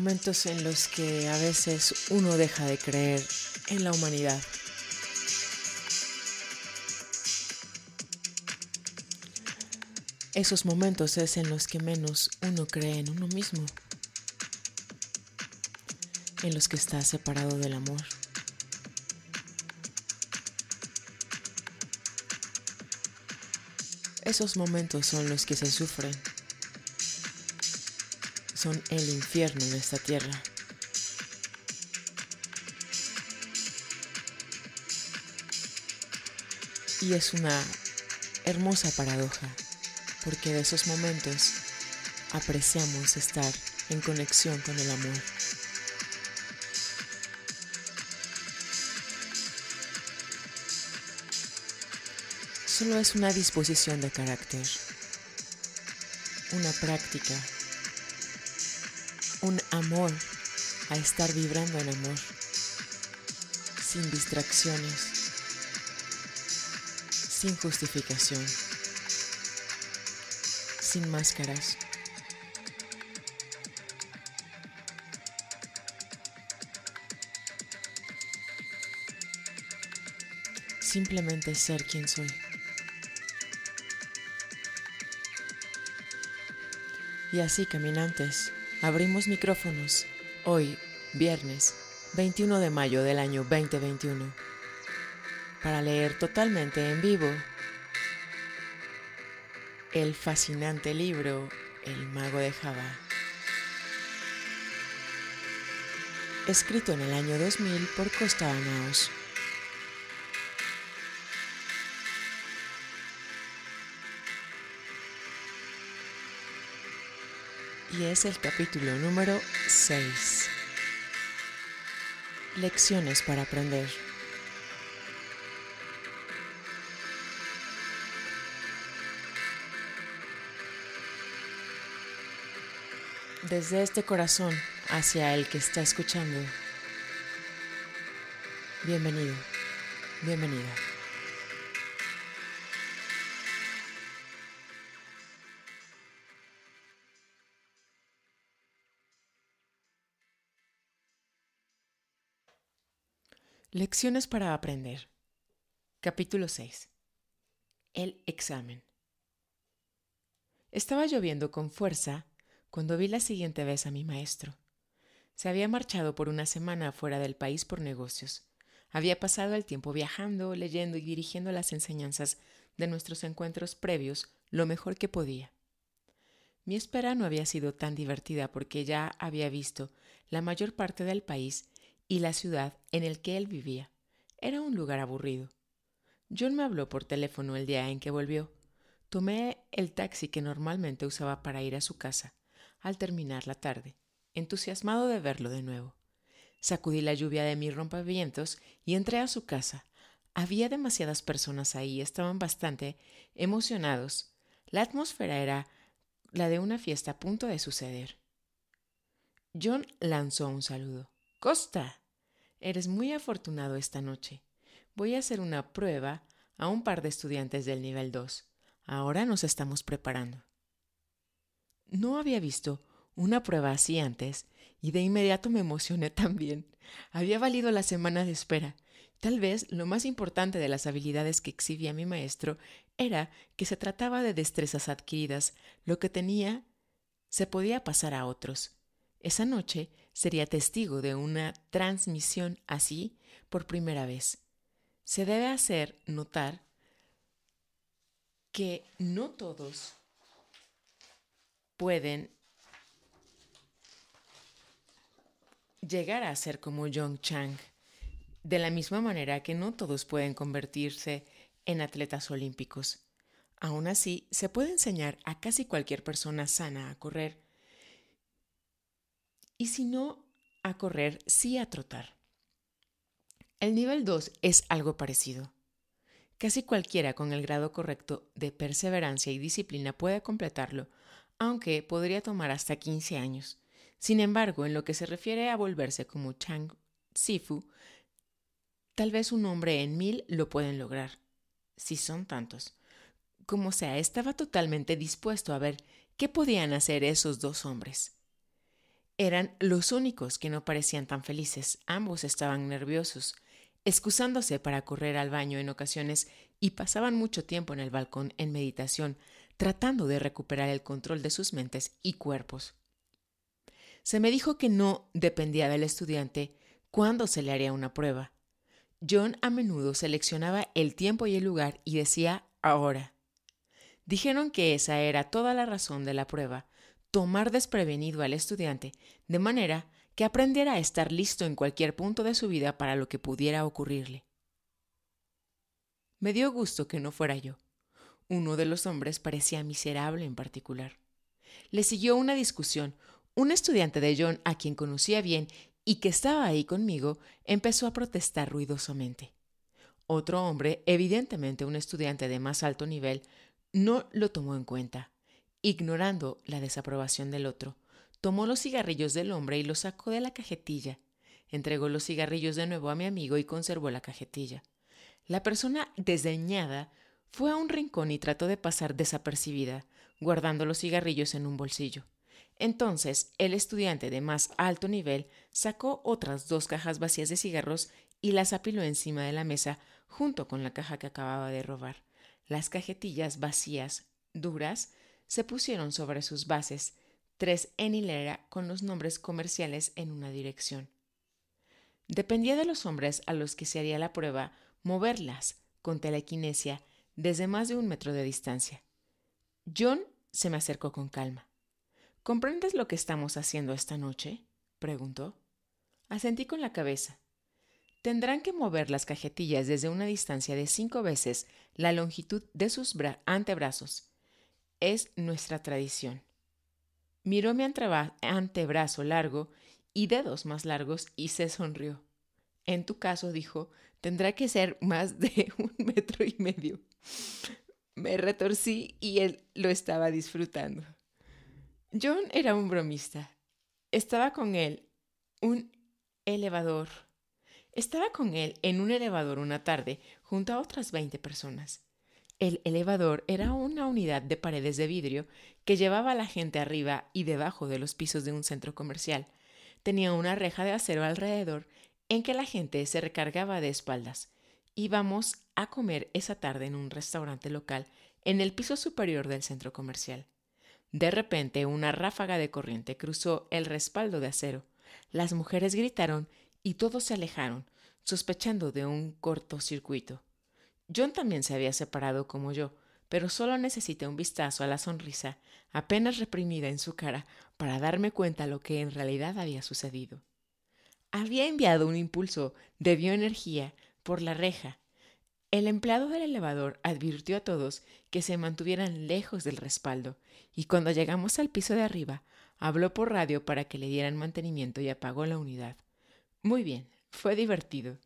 momentos en los que a veces uno deja de creer en la humanidad. Esos momentos es en los que menos uno cree en uno mismo, en los que está separado del amor. Esos momentos son los que se sufren son el infierno de esta tierra. Y es una hermosa paradoja, porque de esos momentos apreciamos estar en conexión con el amor. Solo es una disposición de carácter, una práctica un amor a estar vibrando en amor, sin distracciones, sin justificación, sin máscaras. Simplemente ser quien soy. Y así, caminantes, Abrimos micrófonos hoy, viernes 21 de mayo del año 2021, para leer totalmente en vivo el fascinante libro El mago de Java, escrito en el año 2000 por Costa Anaos. y es el capítulo número 6. Lecciones para aprender. Desde este corazón hacia el que está escuchando. Bienvenido, bienvenida. Lecciones para aprender. Capítulo 6. El examen. Estaba lloviendo con fuerza cuando vi la siguiente vez a mi maestro. Se había marchado por una semana fuera del país por negocios. Había pasado el tiempo viajando, leyendo y dirigiendo las enseñanzas de nuestros encuentros previos lo mejor que podía. Mi espera no había sido tan divertida porque ya había visto la mayor parte del país y la ciudad en el que él vivía. Era un lugar aburrido. John me habló por teléfono el día en que volvió. Tomé el taxi que normalmente usaba para ir a su casa, al terminar la tarde, entusiasmado de verlo de nuevo. Sacudí la lluvia de mis rompavientos y entré a su casa. Había demasiadas personas ahí, estaban bastante emocionados. La atmósfera era la de una fiesta a punto de suceder. John lanzó un saludo. Costa, Eres muy afortunado esta noche. Voy a hacer una prueba a un par de estudiantes del nivel 2. Ahora nos estamos preparando. No había visto una prueba así antes y de inmediato me emocioné también. Había valido la semana de espera. Tal vez lo más importante de las habilidades que exhibía mi maestro era que se trataba de destrezas adquiridas. Lo que tenía se podía pasar a otros. Esa noche sería testigo de una transmisión así por primera vez. Se debe hacer notar que no todos pueden llegar a ser como young Chang, de la misma manera que no todos pueden convertirse en atletas olímpicos. Aún así, se puede enseñar a casi cualquier persona sana a correr y si no a correr, sí a trotar. El nivel 2 es algo parecido. Casi cualquiera con el grado correcto de perseverancia y disciplina puede completarlo, aunque podría tomar hasta 15 años. Sin embargo, en lo que se refiere a volverse como Chang Sifu, tal vez un hombre en mil lo pueden lograr, si son tantos. Como sea, estaba totalmente dispuesto a ver qué podían hacer esos dos hombres eran los únicos que no parecían tan felices. Ambos estaban nerviosos, excusándose para correr al baño en ocasiones y pasaban mucho tiempo en el balcón en meditación, tratando de recuperar el control de sus mentes y cuerpos. Se me dijo que no dependía del estudiante cuándo se le haría una prueba. John a menudo seleccionaba el tiempo y el lugar y decía ahora. Dijeron que esa era toda la razón de la prueba, tomar desprevenido al estudiante, de manera que aprendiera a estar listo en cualquier punto de su vida para lo que pudiera ocurrirle. Me dio gusto que no fuera yo. Uno de los hombres parecía miserable en particular. Le siguió una discusión. Un estudiante de John, a quien conocía bien y que estaba ahí conmigo, empezó a protestar ruidosamente. Otro hombre, evidentemente un estudiante de más alto nivel, no lo tomó en cuenta. Ignorando la desaprobación del otro, tomó los cigarrillos del hombre y los sacó de la cajetilla. Entregó los cigarrillos de nuevo a mi amigo y conservó la cajetilla. La persona desdeñada fue a un rincón y trató de pasar desapercibida, guardando los cigarrillos en un bolsillo. Entonces, el estudiante de más alto nivel sacó otras dos cajas vacías de cigarros y las apiló encima de la mesa junto con la caja que acababa de robar. Las cajetillas vacías, duras, se pusieron sobre sus bases, tres en hilera con los nombres comerciales en una dirección. Dependía de los hombres a los que se haría la prueba moverlas con telequinesia desde más de un metro de distancia. John se me acercó con calma. ¿Comprendes lo que estamos haciendo esta noche? preguntó. Asentí con la cabeza. Tendrán que mover las cajetillas desde una distancia de cinco veces la longitud de sus antebrazos es nuestra tradición. Miró mi antebrazo largo y dedos más largos y se sonrió. En tu caso, dijo, tendrá que ser más de un metro y medio. Me retorcí y él lo estaba disfrutando. John era un bromista. Estaba con él un elevador. Estaba con él en un elevador una tarde junto a otras 20 personas. El elevador era una unidad de paredes de vidrio que llevaba a la gente arriba y debajo de los pisos de un centro comercial. Tenía una reja de acero alrededor en que la gente se recargaba de espaldas. Íbamos a comer esa tarde en un restaurante local en el piso superior del centro comercial. De repente una ráfaga de corriente cruzó el respaldo de acero. Las mujeres gritaron y todos se alejaron, sospechando de un cortocircuito. John también se había separado como yo, pero solo necesité un vistazo a la sonrisa apenas reprimida en su cara para darme cuenta lo que en realidad había sucedido. Había enviado un impulso de bioenergía por la reja. El empleado del elevador advirtió a todos que se mantuvieran lejos del respaldo, y cuando llegamos al piso de arriba, habló por radio para que le dieran mantenimiento y apagó la unidad. Muy bien, fue divertido.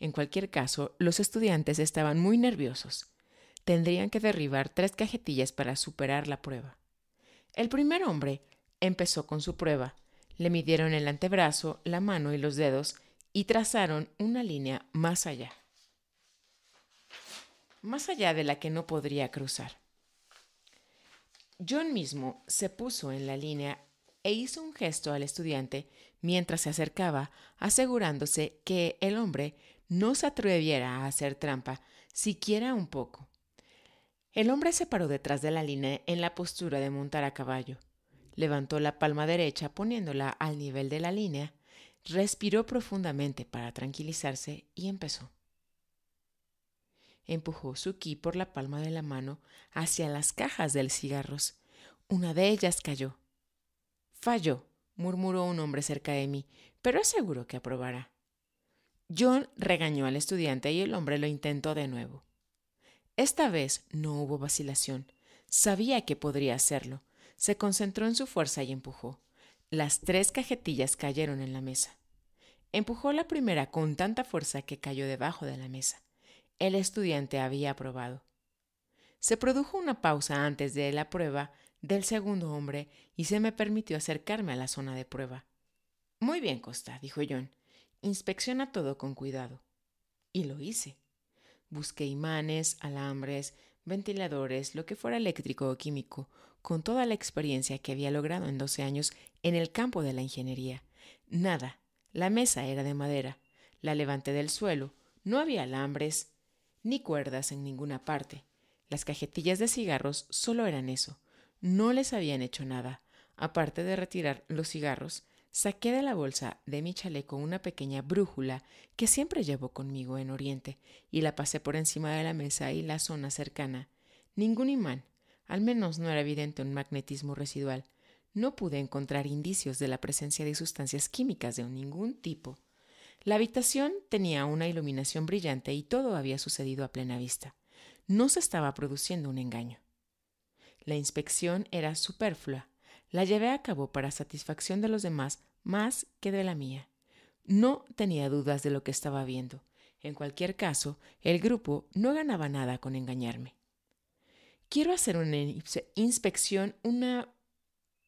En cualquier caso, los estudiantes estaban muy nerviosos. Tendrían que derribar tres cajetillas para superar la prueba. El primer hombre empezó con su prueba. Le midieron el antebrazo, la mano y los dedos y trazaron una línea más allá. Más allá de la que no podría cruzar. John mismo se puso en la línea e hizo un gesto al estudiante mientras se acercaba, asegurándose que el hombre no se atreviera a hacer trampa, siquiera un poco. El hombre se paró detrás de la línea en la postura de montar a caballo. Levantó la palma derecha poniéndola al nivel de la línea, respiró profundamente para tranquilizarse y empezó. Empujó su ki por la palma de la mano hacia las cajas de cigarros. Una de ellas cayó. Falló, murmuró un hombre cerca de mí, pero es seguro que aprobará. John regañó al estudiante y el hombre lo intentó de nuevo. Esta vez no hubo vacilación. Sabía que podría hacerlo. Se concentró en su fuerza y empujó. Las tres cajetillas cayeron en la mesa. Empujó la primera con tanta fuerza que cayó debajo de la mesa. El estudiante había aprobado. Se produjo una pausa antes de la prueba del segundo hombre y se me permitió acercarme a la zona de prueba. Muy bien, Costa, dijo John. Inspecciona todo con cuidado. Y lo hice. Busqué imanes, alambres, ventiladores, lo que fuera eléctrico o químico, con toda la experiencia que había logrado en 12 años en el campo de la ingeniería. Nada. La mesa era de madera. La levanté del suelo. No había alambres ni cuerdas en ninguna parte. Las cajetillas de cigarros solo eran eso. No les habían hecho nada, aparte de retirar los cigarros Saqué de la bolsa de mi chaleco una pequeña brújula que siempre llevo conmigo en Oriente y la pasé por encima de la mesa y la zona cercana. Ningún imán, al menos no era evidente un magnetismo residual. No pude encontrar indicios de la presencia de sustancias químicas de ningún tipo. La habitación tenía una iluminación brillante y todo había sucedido a plena vista. No se estaba produciendo un engaño. La inspección era superflua la llevé a cabo para satisfacción de los demás más que de la mía. No tenía dudas de lo que estaba viendo. En cualquier caso, el grupo no ganaba nada con engañarme. Quiero hacer una inspección una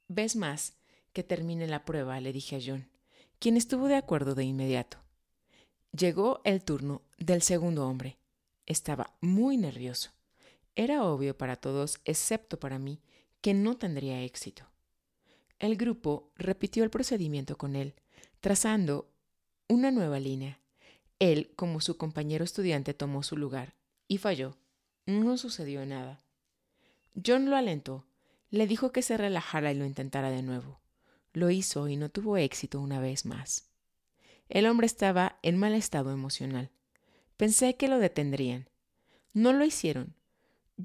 vez más que termine la prueba, le dije a John, quien estuvo de acuerdo de inmediato. Llegó el turno del segundo hombre. Estaba muy nervioso. Era obvio para todos, excepto para mí, que no tendría éxito. El grupo repitió el procedimiento con él, trazando una nueva línea. Él, como su compañero estudiante, tomó su lugar y falló. No sucedió nada. John lo alentó, le dijo que se relajara y lo intentara de nuevo. Lo hizo y no tuvo éxito una vez más. El hombre estaba en mal estado emocional. Pensé que lo detendrían. No lo hicieron.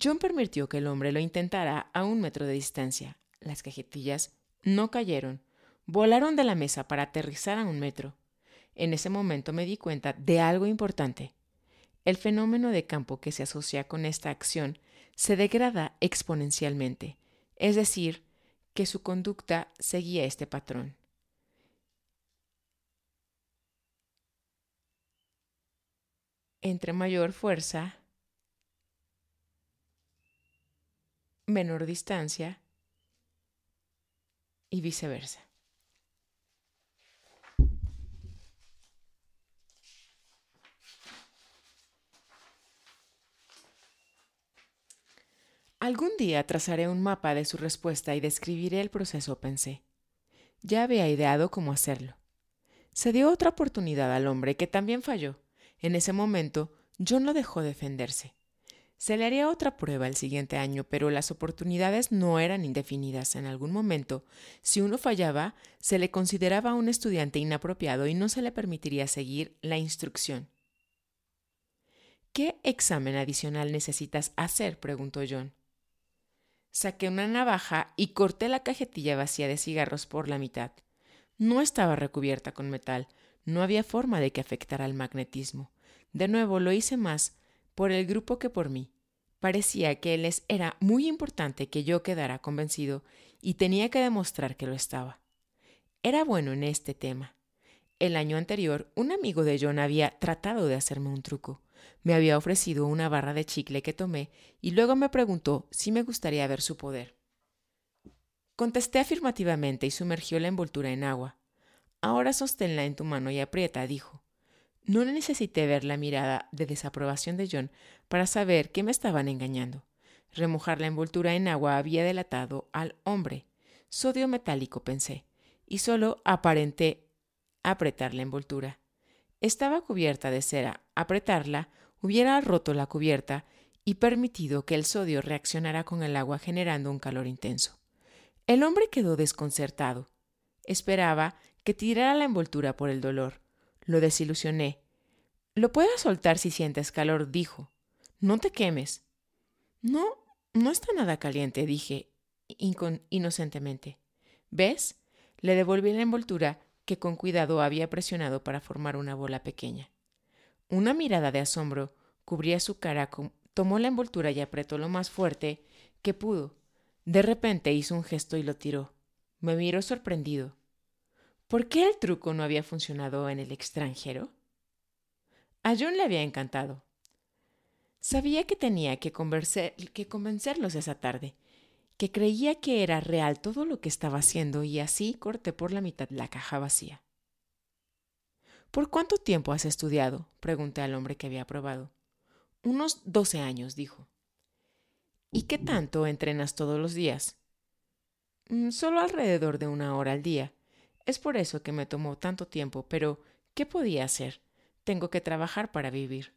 John permitió que el hombre lo intentara a un metro de distancia. Las cajetillas no cayeron. Volaron de la mesa para aterrizar a un metro. En ese momento me di cuenta de algo importante. El fenómeno de campo que se asocia con esta acción se degrada exponencialmente, es decir, que su conducta seguía este patrón. Entre mayor fuerza, menor distancia, y viceversa. Algún día trazaré un mapa de su respuesta y describiré el proceso, pensé. Ya había ideado cómo hacerlo. Se dio otra oportunidad al hombre que también falló. En ese momento, John no dejó defenderse. Se le haría otra prueba el siguiente año, pero las oportunidades no eran indefinidas. En algún momento, si uno fallaba, se le consideraba un estudiante inapropiado y no se le permitiría seguir la instrucción. ¿Qué examen adicional necesitas hacer? preguntó John. Saqué una navaja y corté la cajetilla vacía de cigarros por la mitad. No estaba recubierta con metal, no había forma de que afectara al magnetismo. De nuevo lo hice más, por el grupo que por mí. Parecía que les era muy importante que yo quedara convencido y tenía que demostrar que lo estaba. Era bueno en este tema. El año anterior, un amigo de John había tratado de hacerme un truco. Me había ofrecido una barra de chicle que tomé y luego me preguntó si me gustaría ver su poder. Contesté afirmativamente y sumergió la envoltura en agua. Ahora sosténla en tu mano y aprieta, dijo. No necesité ver la mirada de desaprobación de John para saber que me estaban engañando. Remojar la envoltura en agua había delatado al hombre. Sodio metálico, pensé, y solo aparenté apretar la envoltura. Estaba cubierta de cera. Apretarla hubiera roto la cubierta y permitido que el sodio reaccionara con el agua generando un calor intenso. El hombre quedó desconcertado. Esperaba que tirara la envoltura por el dolor, lo desilusioné. Lo puedes soltar si sientes calor, dijo. No te quemes. No, no está nada caliente, dije inocentemente. ¿Ves? Le devolví la envoltura que con cuidado había presionado para formar una bola pequeña. Una mirada de asombro cubría su cara, tomó la envoltura y apretó lo más fuerte que pudo. De repente hizo un gesto y lo tiró. Me miró sorprendido. ¿Por qué el truco no había funcionado en el extranjero? A John le había encantado. Sabía que tenía que, que convencerlos esa tarde, que creía que era real todo lo que estaba haciendo y así corté por la mitad la caja vacía. ¿Por cuánto tiempo has estudiado? pregunté al hombre que había probado. Unos doce años, dijo. ¿Y qué tanto entrenas todos los días? Mm, solo alrededor de una hora al día. Es por eso que me tomó tanto tiempo, pero ¿qué podía hacer? Tengo que trabajar para vivir.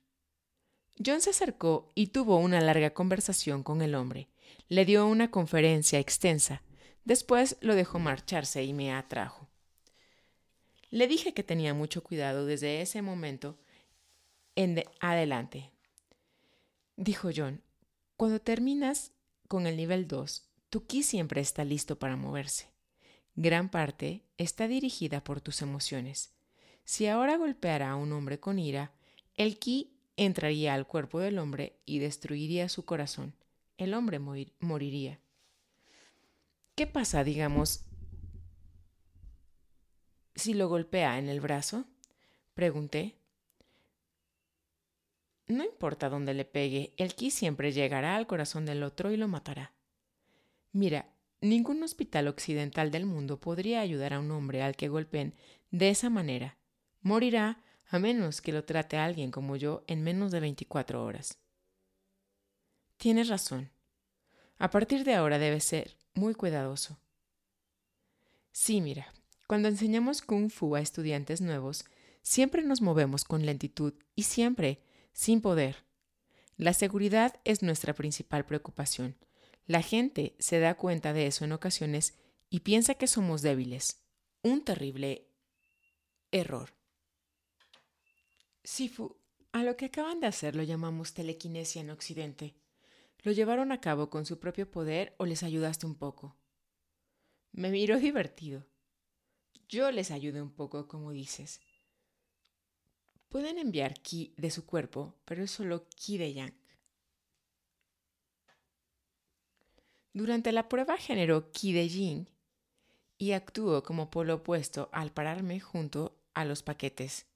John se acercó y tuvo una larga conversación con el hombre. Le dio una conferencia extensa. Después lo dejó marcharse y me atrajo. Le dije que tenía mucho cuidado desde ese momento en adelante. Dijo John, cuando terminas con el nivel 2, tu ki siempre está listo para moverse gran parte está dirigida por tus emociones. Si ahora golpeara a un hombre con ira, el ki entraría al cuerpo del hombre y destruiría su corazón. El hombre moriría. ¿Qué pasa, digamos, si lo golpea en el brazo? Pregunté. No importa dónde le pegue, el ki siempre llegará al corazón del otro y lo matará. Mira, Ningún hospital occidental del mundo podría ayudar a un hombre al que golpeen de esa manera. Morirá a menos que lo trate alguien como yo en menos de 24 horas. Tienes razón. A partir de ahora debes ser muy cuidadoso. Sí, mira, cuando enseñamos kung fu a estudiantes nuevos, siempre nos movemos con lentitud y siempre, sin poder. La seguridad es nuestra principal preocupación. La gente se da cuenta de eso en ocasiones y piensa que somos débiles. Un terrible error. Sifu, a lo que acaban de hacer lo llamamos telequinesia en Occidente. ¿Lo llevaron a cabo con su propio poder o les ayudaste un poco? Me miro divertido. Yo les ayude un poco, como dices. Pueden enviar ki de su cuerpo, pero es solo ki de yang. Durante la prueba generó ki de yin y actuó como polo opuesto al pararme junto a los paquetes.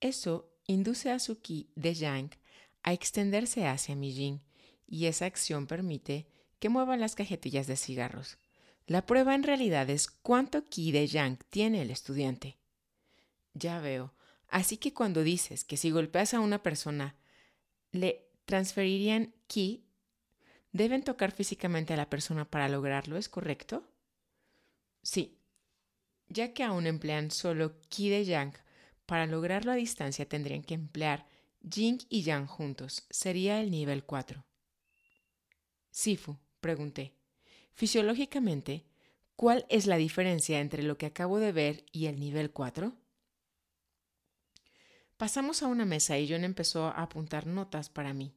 Eso induce a su ki de yang a extenderse hacia mi yin y esa acción permite que muevan las cajetillas de cigarros. La prueba en realidad es cuánto ki de yang tiene el estudiante. Ya veo. Así que cuando dices que si golpeas a una persona le transferirían ki ¿Deben tocar físicamente a la persona para lograrlo? ¿Es correcto? Sí. Ya que aún emplean solo Qi de Yang, para lograrlo a distancia tendrían que emplear Jing y Yang juntos. Sería el nivel 4. Sifu, pregunté. Fisiológicamente, ¿cuál es la diferencia entre lo que acabo de ver y el nivel 4? Pasamos a una mesa y John empezó a apuntar notas para mí.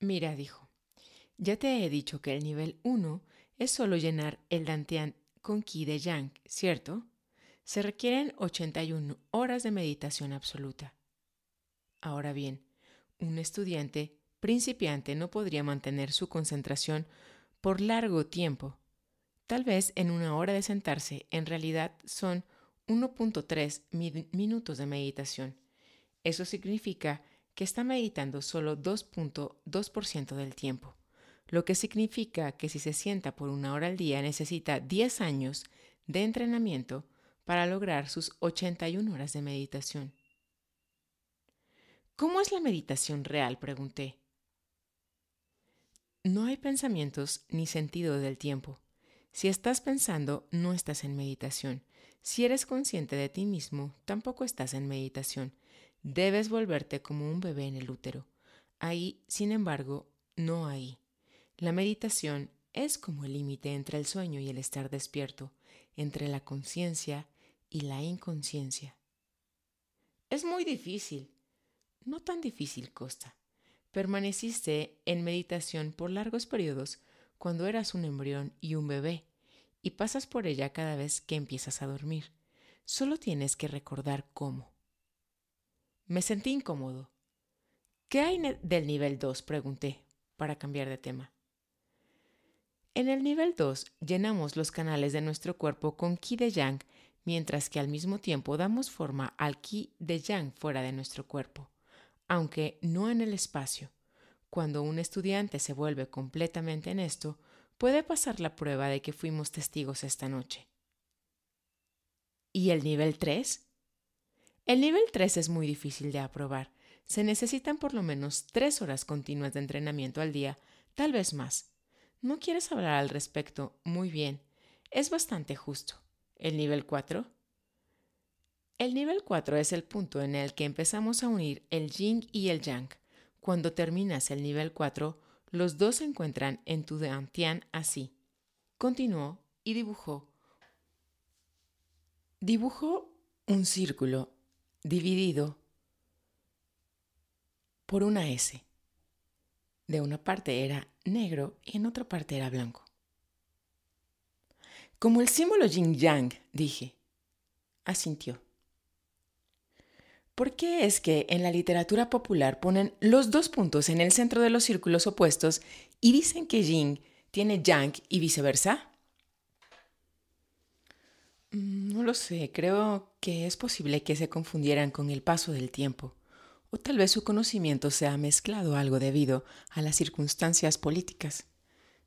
Mira, dijo, ya te he dicho que el nivel 1 es solo llenar el Dantian con ki de Yang, ¿cierto? Se requieren 81 horas de meditación absoluta. Ahora bien, un estudiante principiante no podría mantener su concentración por largo tiempo. Tal vez en una hora de sentarse, en realidad son 1.3 minutos de meditación. Eso significa que está meditando solo 2.2% del tiempo lo que significa que si se sienta por una hora al día necesita 10 años de entrenamiento para lograr sus 81 horas de meditación. ¿Cómo es la meditación real? pregunté. No hay pensamientos ni sentido del tiempo. Si estás pensando, no estás en meditación. Si eres consciente de ti mismo, tampoco estás en meditación. Debes volverte como un bebé en el útero. Ahí, sin embargo, no hay. La meditación es como el límite entre el sueño y el estar despierto, entre la conciencia y la inconsciencia. Es muy difícil. No tan difícil, Costa. Permaneciste en meditación por largos periodos cuando eras un embrión y un bebé, y pasas por ella cada vez que empiezas a dormir. Solo tienes que recordar cómo. Me sentí incómodo. ¿Qué hay del nivel 2? pregunté, para cambiar de tema. En el nivel 2 llenamos los canales de nuestro cuerpo con ki de yang, mientras que al mismo tiempo damos forma al ki de yang fuera de nuestro cuerpo, aunque no en el espacio. Cuando un estudiante se vuelve completamente en esto, puede pasar la prueba de que fuimos testigos esta noche. ¿Y el nivel 3? El nivel 3 es muy difícil de aprobar. Se necesitan por lo menos tres horas continuas de entrenamiento al día, tal vez más, ¿No quieres hablar al respecto? Muy bien. Es bastante justo. ¿El nivel 4? El nivel 4 es el punto en el que empezamos a unir el yin y el yang. Cuando terminas el nivel 4, los dos se encuentran en tu deantian así. Continuó y dibujó. Dibujó un círculo dividido por una S. De una parte era negro y en otra parte era blanco. Como el símbolo yin-yang, dije. Asintió. ¿Por qué es que en la literatura popular ponen los dos puntos en el centro de los círculos opuestos y dicen que yin tiene yang y viceversa? Mm, no lo sé, creo que es posible que se confundieran con el paso del tiempo tal vez su conocimiento se ha mezclado algo debido a las circunstancias políticas.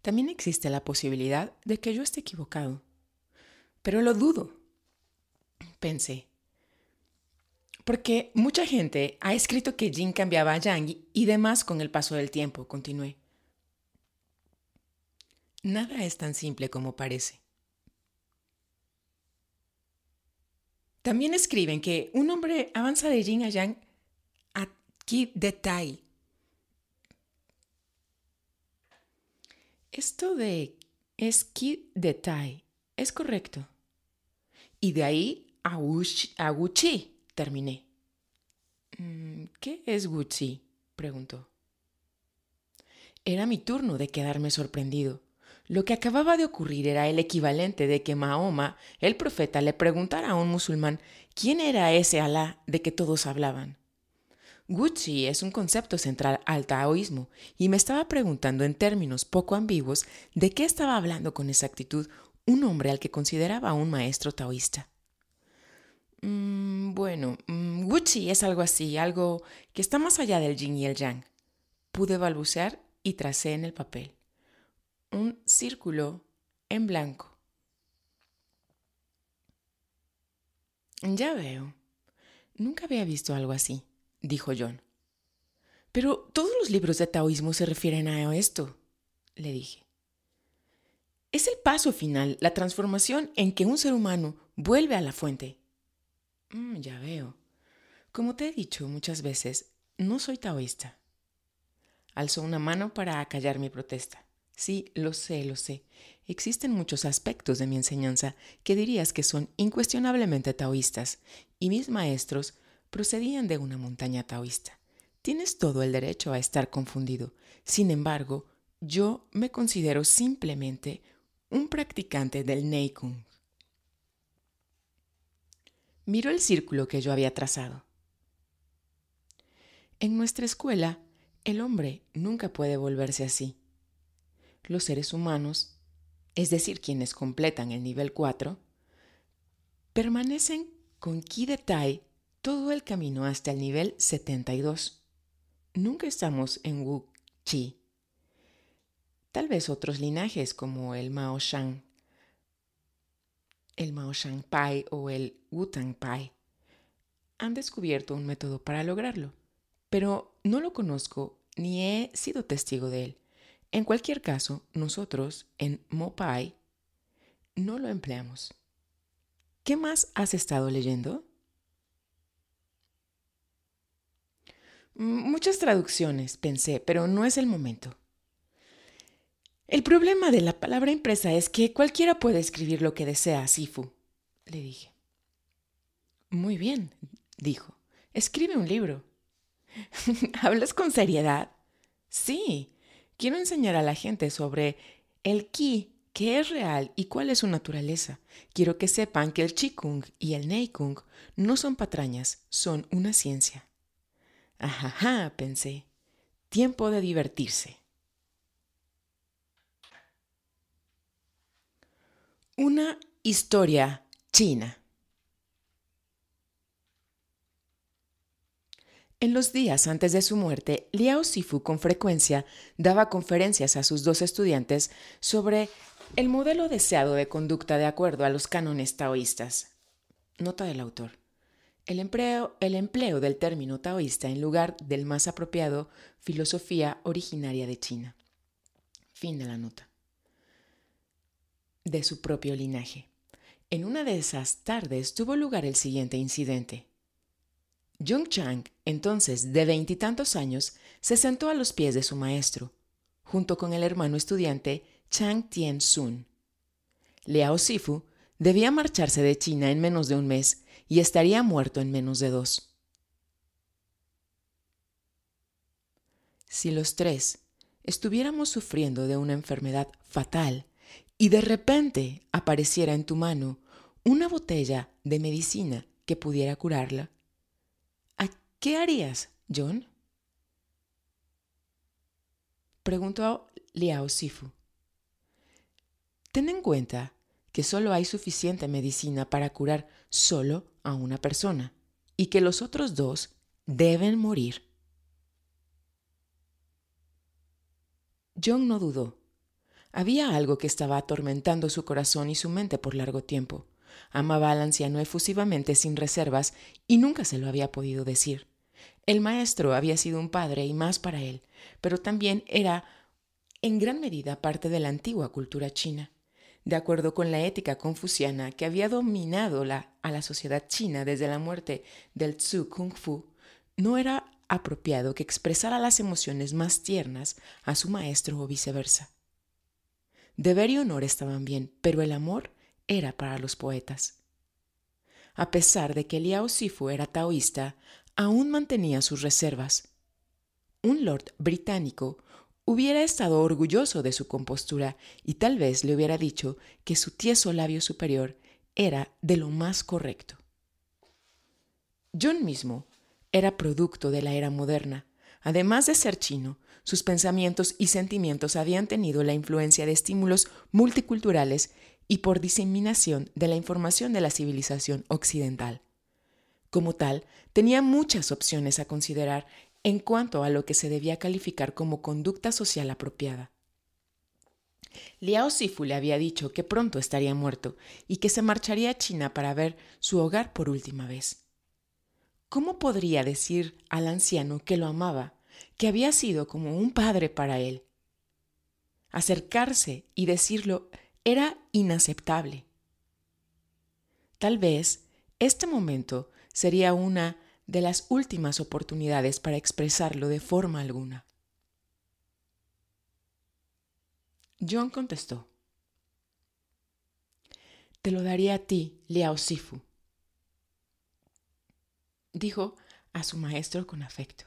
También existe la posibilidad de que yo esté equivocado. Pero lo dudo, pensé. Porque mucha gente ha escrito que Jin cambiaba a Yang y demás con el paso del tiempo, continué. Nada es tan simple como parece. También escriben que un hombre avanza de Jin a Yang ¿Qué detail. Esto de es key detail es correcto. Y de ahí a, a Gucci terminé. Mm, ¿Qué es Gucci? preguntó. Era mi turno de quedarme sorprendido. Lo que acababa de ocurrir era el equivalente de que Mahoma, el profeta, le preguntara a un musulmán quién era ese Alá de que todos hablaban. Gucci es un concepto central al taoísmo y me estaba preguntando en términos poco ambiguos de qué estaba hablando con exactitud un hombre al que consideraba un maestro taoísta. Mm, bueno, mm, Gucci es algo así, algo que está más allá del yin y el yang. Pude balbucear y tracé en el papel un círculo en blanco. Ya veo. Nunca había visto algo así dijo John. Pero todos los libros de taoísmo se refieren a esto, le dije. Es el paso final, la transformación en que un ser humano vuelve a la fuente. Mm, ya veo. Como te he dicho muchas veces, no soy taoísta. Alzó una mano para acallar mi protesta. Sí, lo sé, lo sé. Existen muchos aspectos de mi enseñanza que dirías que son incuestionablemente taoístas, y mis maestros procedían de una montaña taoísta. Tienes todo el derecho a estar confundido. Sin embargo, yo me considero simplemente un practicante del Neikung. Miró el círculo que yo había trazado. En nuestra escuela, el hombre nunca puede volverse así. Los seres humanos, es decir, quienes completan el nivel 4, permanecen con ki de tai todo el camino hasta el nivel 72. Nunca estamos en Wu Chi. Tal vez otros linajes como el Mao Shan, el Mao Shan Pai o el Wu Tang Pai han descubierto un método para lograrlo, pero no lo conozco ni he sido testigo de él. En cualquier caso, nosotros en Mo Pai no lo empleamos. ¿Qué más has estado leyendo? Mm, muchas traducciones, pensé, pero no es el momento. El problema de la palabra impresa es que cualquiera puede escribir lo que desea, Sifu, le dije. Muy bien, dijo. Escribe un libro. ¿Hablas con seriedad? Sí. Quiero enseñar a la gente sobre el ki, qué es real y cuál es su naturaleza. Quiero que sepan que el kung y el Neikung no son patrañas, son una ciencia. Ajá, pensé, tiempo de divertirse. Una historia china. En los días antes de su muerte, Liao Sifu con frecuencia daba conferencias a sus dos estudiantes sobre el modelo deseado de conducta de acuerdo a los cánones taoístas. Nota del autor. El empleo, el empleo del término taoísta en lugar del más apropiado filosofía originaria de China. Fin de la nota. De su propio linaje. En una de esas tardes tuvo lugar el siguiente incidente. Jung Chang, entonces de veintitantos años, se sentó a los pies de su maestro, junto con el hermano estudiante Chang Tien-sun. Liao Sifu debía marcharse de China en menos de un mes y estaría muerto en menos de dos. Si los tres estuviéramos sufriendo de una enfermedad fatal y de repente apareciera en tu mano una botella de medicina que pudiera curarla, ¿a qué harías, John? Preguntó Liao Sifu. Ten en cuenta que solo hay suficiente medicina para curar solo a una persona y que los otros dos deben morir. John no dudó. Había algo que estaba atormentando su corazón y su mente por largo tiempo. Amaba al anciano efusivamente sin reservas y nunca se lo había podido decir. El maestro había sido un padre y más para él, pero también era en gran medida parte de la antigua cultura china de acuerdo con la ética confuciana que había dominado a la sociedad china desde la muerte del Tzu Kung Fu, no era apropiado que expresara las emociones más tiernas a su maestro o viceversa. Deber y honor estaban bien, pero el amor era para los poetas. A pesar de que Liao Sifu era taoísta, aún mantenía sus reservas. Un lord británico hubiera estado orgulloso de su compostura y tal vez le hubiera dicho que su tieso labio superior era de lo más correcto. John mismo era producto de la era moderna. Además de ser chino, sus pensamientos y sentimientos habían tenido la influencia de estímulos multiculturales y por diseminación de la información de la civilización occidental. Como tal, tenía muchas opciones a considerar en cuanto a lo que se debía calificar como conducta social apropiada. Liao Sifu le había dicho que pronto estaría muerto y que se marcharía a China para ver su hogar por última vez. ¿Cómo podría decir al anciano que lo amaba, que había sido como un padre para él? Acercarse y decirlo era inaceptable. Tal vez este momento sería una de las últimas oportunidades para expresarlo de forma alguna. John contestó, Te lo daría a ti, Liao Sifu, dijo a su maestro con afecto.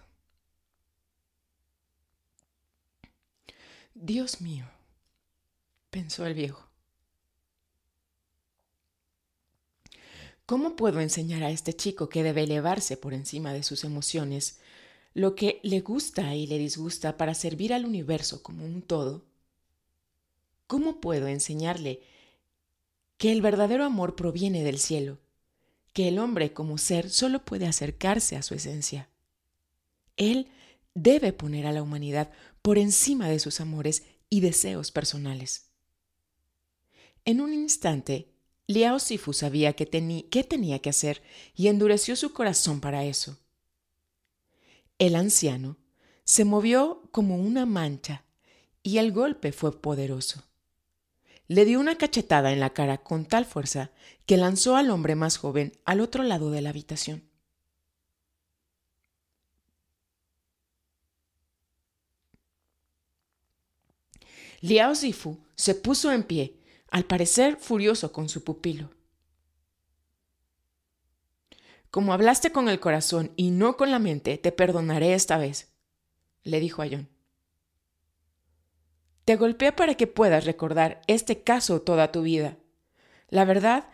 Dios mío, pensó el viejo, ¿Cómo puedo enseñar a este chico que debe elevarse por encima de sus emociones lo que le gusta y le disgusta para servir al universo como un todo? ¿Cómo puedo enseñarle que el verdadero amor proviene del cielo, que el hombre como ser solo puede acercarse a su esencia? Él debe poner a la humanidad por encima de sus amores y deseos personales. En un instante, Liao Sifu sabía qué tenía que hacer y endureció su corazón para eso. El anciano se movió como una mancha y el golpe fue poderoso. Le dio una cachetada en la cara con tal fuerza que lanzó al hombre más joven al otro lado de la habitación. Liao Sifu se puso en pie al parecer furioso con su pupilo. Como hablaste con el corazón y no con la mente, te perdonaré esta vez, le dijo a John. Te golpeé para que puedas recordar este caso toda tu vida. La verdad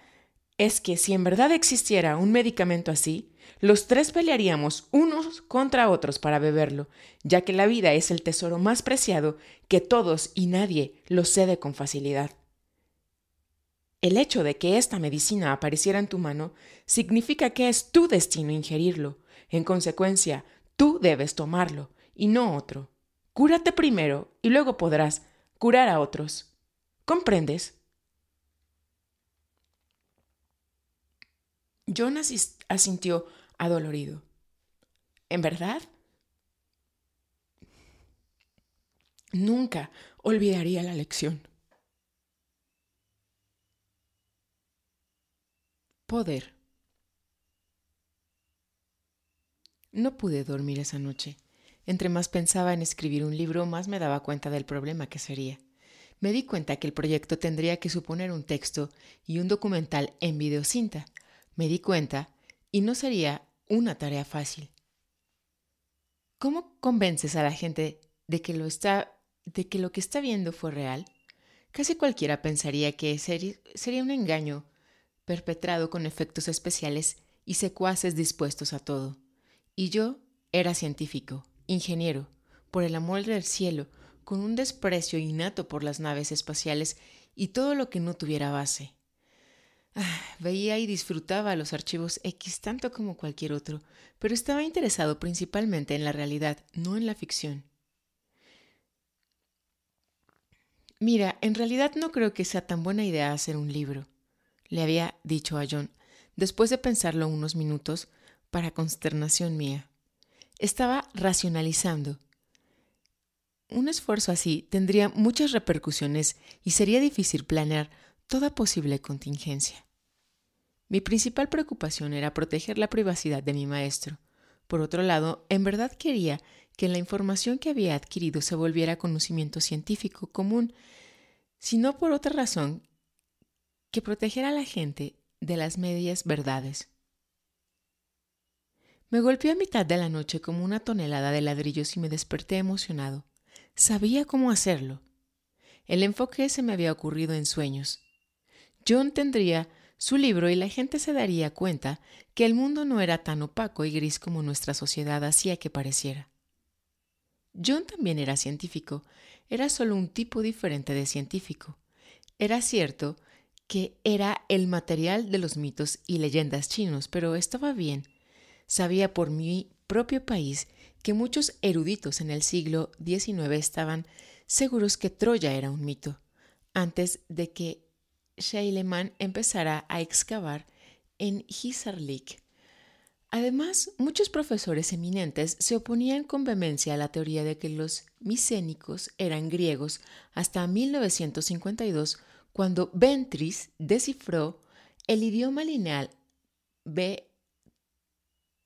es que si en verdad existiera un medicamento así, los tres pelearíamos unos contra otros para beberlo, ya que la vida es el tesoro más preciado que todos y nadie lo cede con facilidad. El hecho de que esta medicina apareciera en tu mano significa que es tu destino ingerirlo. En consecuencia, tú debes tomarlo y no otro. Cúrate primero y luego podrás curar a otros. ¿Comprendes? Jonas asintió adolorido. ¿En verdad? Nunca olvidaría la lección. Poder. No pude dormir esa noche. Entre más pensaba en escribir un libro, más me daba cuenta del problema que sería. Me di cuenta que el proyecto tendría que suponer un texto y un documental en videocinta. Me di cuenta, y no sería una tarea fácil. ¿Cómo convences a la gente de que lo está de que lo que está viendo fue real? Casi cualquiera pensaría que sería un engaño perpetrado con efectos especiales y secuaces dispuestos a todo. Y yo era científico, ingeniero, por el amor del cielo, con un desprecio innato por las naves espaciales y todo lo que no tuviera base. Ah, veía y disfrutaba los archivos X tanto como cualquier otro, pero estaba interesado principalmente en la realidad, no en la ficción. Mira, en realidad no creo que sea tan buena idea hacer un libro le había dicho a John, después de pensarlo unos minutos, para consternación mía. Estaba racionalizando. Un esfuerzo así tendría muchas repercusiones y sería difícil planear toda posible contingencia. Mi principal preocupación era proteger la privacidad de mi maestro. Por otro lado, en verdad quería que la información que había adquirido se volviera conocimiento científico común, si no por otra razón que proteger a la gente de las medias verdades. Me golpeó a mitad de la noche como una tonelada de ladrillos y me desperté emocionado. Sabía cómo hacerlo. El enfoque se me había ocurrido en sueños. John tendría su libro y la gente se daría cuenta que el mundo no era tan opaco y gris como nuestra sociedad hacía que pareciera. John también era científico, era solo un tipo diferente de científico. Era cierto que era el material de los mitos y leyendas chinos, pero estaba bien. Sabía por mi propio país que muchos eruditos en el siglo XIX estaban seguros que Troya era un mito, antes de que Shaileman empezara a excavar en Hisarlik. Además, muchos profesores eminentes se oponían con vehemencia a la teoría de que los micénicos eran griegos hasta 1952 cuando Ventris descifró el idioma lineal B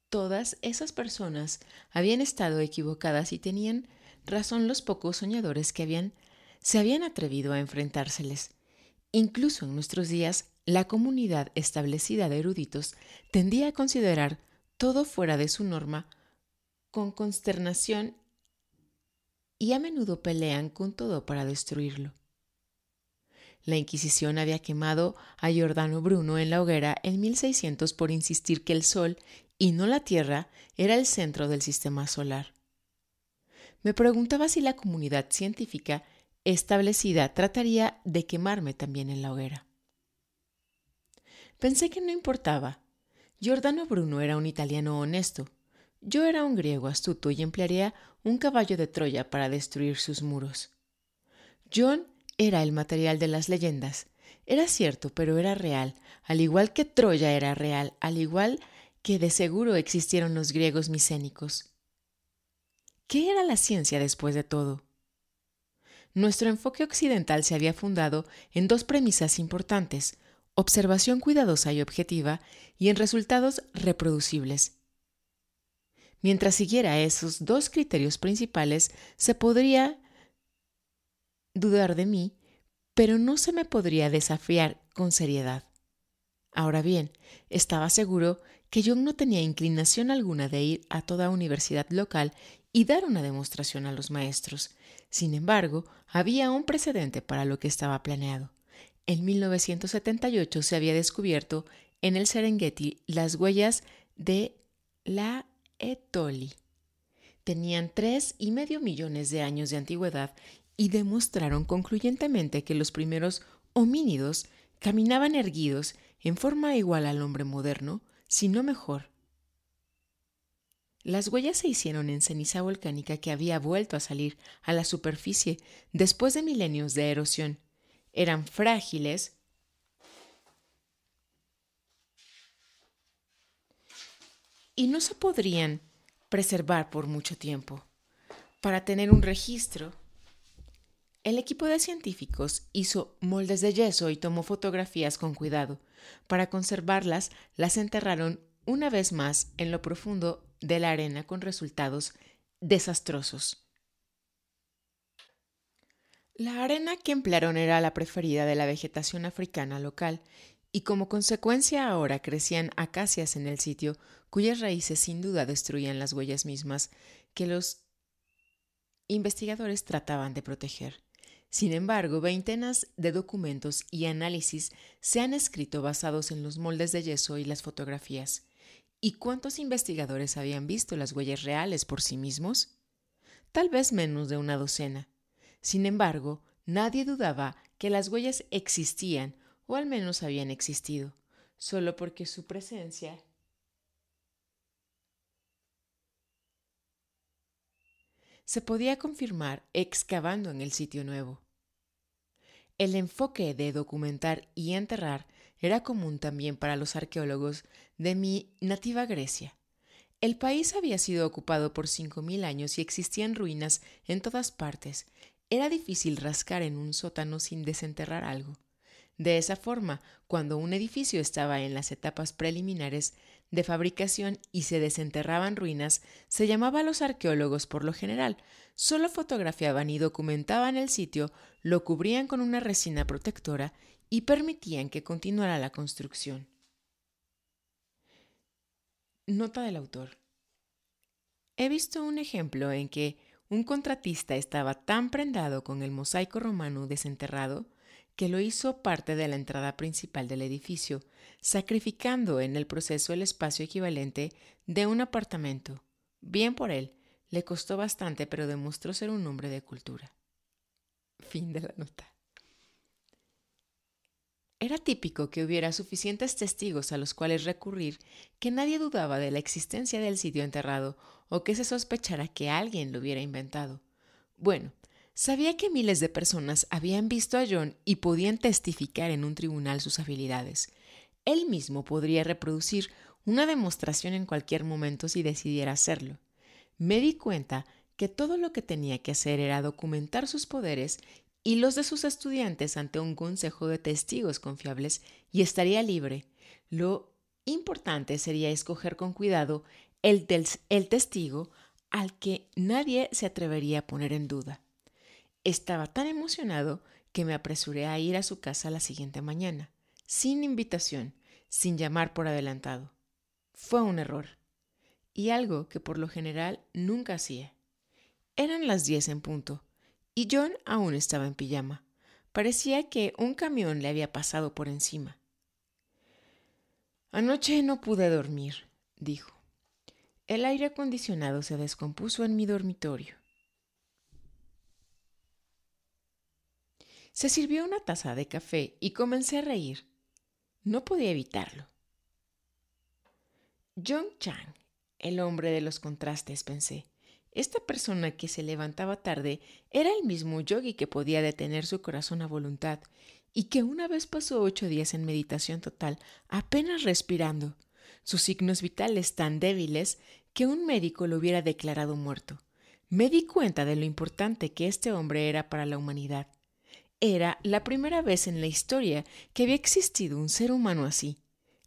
todas esas personas habían estado equivocadas y tenían razón los pocos soñadores que habían se habían atrevido a enfrentárseles. Incluso en nuestros días, la comunidad establecida de eruditos tendía a considerar todo fuera de su norma con consternación y a menudo pelean con todo para destruirlo. La Inquisición había quemado a Giordano Bruno en la hoguera en 1600 por insistir que el Sol, y no la Tierra, era el centro del sistema solar. Me preguntaba si la comunidad científica establecida trataría de quemarme también en la hoguera. Pensé que no importaba. Giordano Bruno era un italiano honesto. Yo era un griego astuto y emplearía un caballo de Troya para destruir sus muros. John era el material de las leyendas. Era cierto, pero era real, al igual que Troya era real, al igual que de seguro existieron los griegos micénicos. ¿Qué era la ciencia después de todo? Nuestro enfoque occidental se había fundado en dos premisas importantes, observación cuidadosa y objetiva, y en resultados reproducibles. Mientras siguiera esos dos criterios principales, se podría dudar de mí, pero no se me podría desafiar con seriedad. Ahora bien, estaba seguro que yo no tenía inclinación alguna de ir a toda universidad local y dar una demostración a los maestros. Sin embargo, había un precedente para lo que estaba planeado. En 1978 se había descubierto en el Serengeti las huellas de la Etoli. Tenían tres y medio millones de años de antigüedad y demostraron concluyentemente que los primeros homínidos caminaban erguidos en forma igual al hombre moderno, si no mejor. Las huellas se hicieron en ceniza volcánica que había vuelto a salir a la superficie después de milenios de erosión. Eran frágiles y no se podrían preservar por mucho tiempo. Para tener un registro, el equipo de científicos hizo moldes de yeso y tomó fotografías con cuidado. Para conservarlas, las enterraron una vez más en lo profundo de la arena con resultados desastrosos. La arena que emplearon era la preferida de la vegetación africana local, y como consecuencia ahora crecían acacias en el sitio cuyas raíces sin duda destruían las huellas mismas que los investigadores trataban de proteger. Sin embargo, veintenas de documentos y análisis se han escrito basados en los moldes de yeso y las fotografías. ¿Y cuántos investigadores habían visto las huellas reales por sí mismos? Tal vez menos de una docena. Sin embargo, nadie dudaba que las huellas existían o al menos habían existido, solo porque su presencia se podía confirmar excavando en el sitio nuevo. El enfoque de documentar y enterrar era común también para los arqueólogos de mi nativa Grecia. El país había sido ocupado por 5.000 años y existían ruinas en todas partes. Era difícil rascar en un sótano sin desenterrar algo. De esa forma, cuando un edificio estaba en las etapas preliminares, de fabricación y se desenterraban ruinas, se llamaba a los arqueólogos por lo general. Solo fotografiaban y documentaban el sitio, lo cubrían con una resina protectora y permitían que continuara la construcción. Nota del autor. He visto un ejemplo en que un contratista estaba tan prendado con el mosaico romano desenterrado que lo hizo parte de la entrada principal del edificio, sacrificando en el proceso el espacio equivalente de un apartamento. Bien por él, le costó bastante, pero demostró ser un hombre de cultura. Era típico que hubiera suficientes testigos a los cuales recurrir que nadie dudaba de la existencia del sitio enterrado o que se sospechara que alguien lo hubiera inventado. Bueno, Sabía que miles de personas habían visto a John y podían testificar en un tribunal sus habilidades. Él mismo podría reproducir una demostración en cualquier momento si decidiera hacerlo. Me di cuenta que todo lo que tenía que hacer era documentar sus poderes y los de sus estudiantes ante un consejo de testigos confiables y estaría libre. Lo importante sería escoger con cuidado el, testigo al que nadie se atrevería a poner en duda. Estaba tan emocionado que me apresuré a ir a su casa la siguiente mañana, sin invitación, sin llamar por adelantado. Fue un error. Y algo que por lo general nunca hacía. Eran las diez en punto, y John aún estaba en pijama. Parecía que un camión le había pasado por encima. Anoche no pude dormir, dijo. El aire acondicionado se descompuso en mi dormitorio. Se sirvió una taza de café y comencé a reír. No podía evitarlo. John Chang, el hombre de los contrastes, pensé. Esta persona que se levantaba tarde era el mismo yogi que podía detener su corazón a voluntad y que una vez pasó ocho días en meditación total, apenas respirando, sus signos vitales tan débiles que un médico lo hubiera declarado muerto. Me di cuenta de lo importante que este hombre era para la humanidad era la primera vez en la historia que había existido un ser humano así.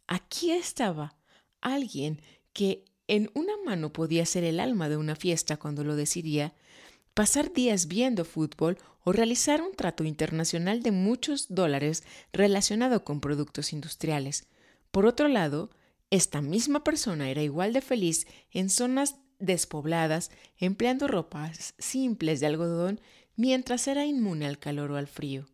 Aquí estaba alguien que en una mano podía ser el alma de una fiesta cuando lo decidía, pasar días viendo fútbol o realizar un trato internacional de muchos dólares relacionado con productos industriales. Por otro lado, esta misma persona era igual de feliz en zonas despobladas, empleando ropas simples de algodón mientras era inmune al calor o al frío.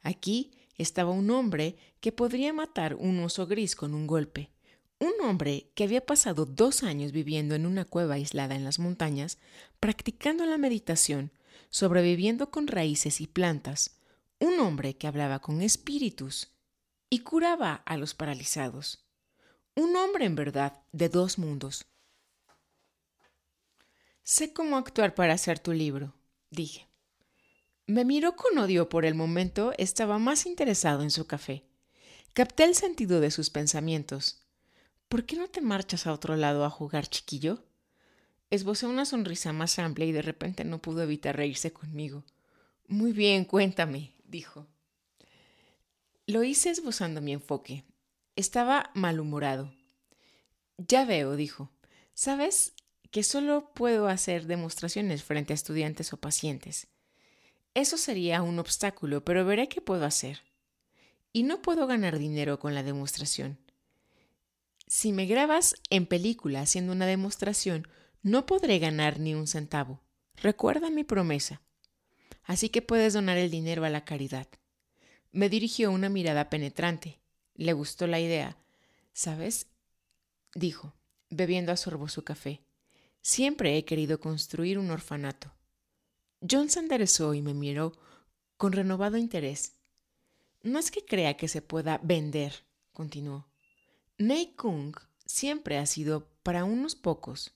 Aquí estaba un hombre que podría matar un oso gris con un golpe. Un hombre que había pasado dos años viviendo en una cueva aislada en las montañas, practicando la meditación, sobreviviendo con raíces y plantas. Un hombre que hablaba con espíritus y curaba a los paralizados. Un hombre en verdad de dos mundos. Sé cómo actuar para hacer tu libro, dije. Me miró con odio por el momento, estaba más interesado en su café. Capté el sentido de sus pensamientos. ¿Por qué no te marchas a otro lado a jugar, chiquillo? Esbocé una sonrisa más amplia y de repente no pudo evitar reírse conmigo. Muy bien, cuéntame, dijo. Lo hice esbozando mi enfoque. Estaba malhumorado. Ya veo, dijo. Sabes que solo puedo hacer demostraciones frente a estudiantes o pacientes. Eso sería un obstáculo, pero veré qué puedo hacer. Y no puedo ganar dinero con la demostración. Si me grabas en película haciendo una demostración, no podré ganar ni un centavo. Recuerda mi promesa. Así que puedes donar el dinero a la caridad. Me dirigió una mirada penetrante. Le gustó la idea. ¿Sabes? dijo, bebiendo a sorbo su café. Siempre he querido construir un orfanato. John se enderezó y me miró con renovado interés. No es que crea que se pueda vender, continuó. Nei Kung siempre ha sido para unos pocos.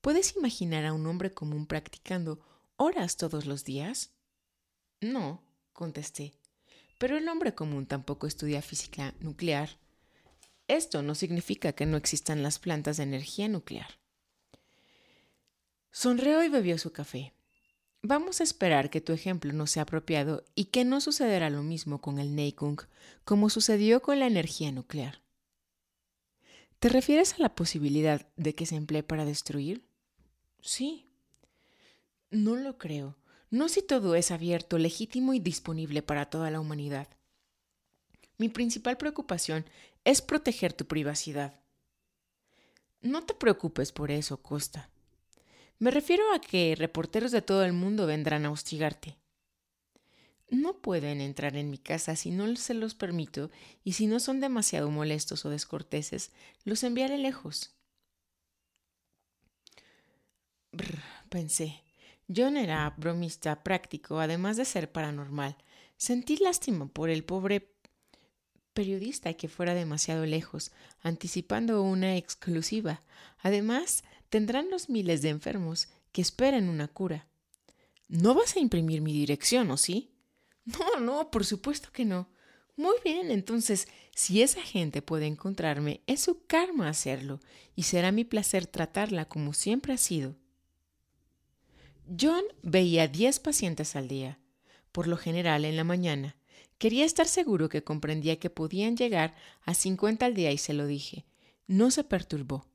¿Puedes imaginar a un hombre común practicando horas todos los días? No, contesté. Pero el hombre común tampoco estudia física nuclear. Esto no significa que no existan las plantas de energía nuclear. Sonreó y bebió su café. Vamos a esperar que tu ejemplo no sea apropiado y que no sucederá lo mismo con el Neikung como sucedió con la energía nuclear. ¿Te refieres a la posibilidad de que se emplee para destruir? Sí. No lo creo. No si todo es abierto, legítimo y disponible para toda la humanidad. Mi principal preocupación es proteger tu privacidad. No te preocupes por eso, Costa. Me refiero a que reporteros de todo el mundo vendrán a hostigarte. No pueden entrar en mi casa si no se los permito y si no son demasiado molestos o descorteses, los enviaré lejos. Brr, pensé. John era bromista práctico, además de ser paranormal. Sentí lástima por el pobre periodista que fuera demasiado lejos, anticipando una exclusiva. Además, tendrán los miles de enfermos que esperan una cura. No vas a imprimir mi dirección, ¿o sí? No, no, por supuesto que no. Muy bien, entonces, si esa gente puede encontrarme, es su karma hacerlo, y será mi placer tratarla como siempre ha sido. John veía diez pacientes al día, por lo general en la mañana. Quería estar seguro que comprendía que podían llegar a cincuenta al día y se lo dije. No se perturbó.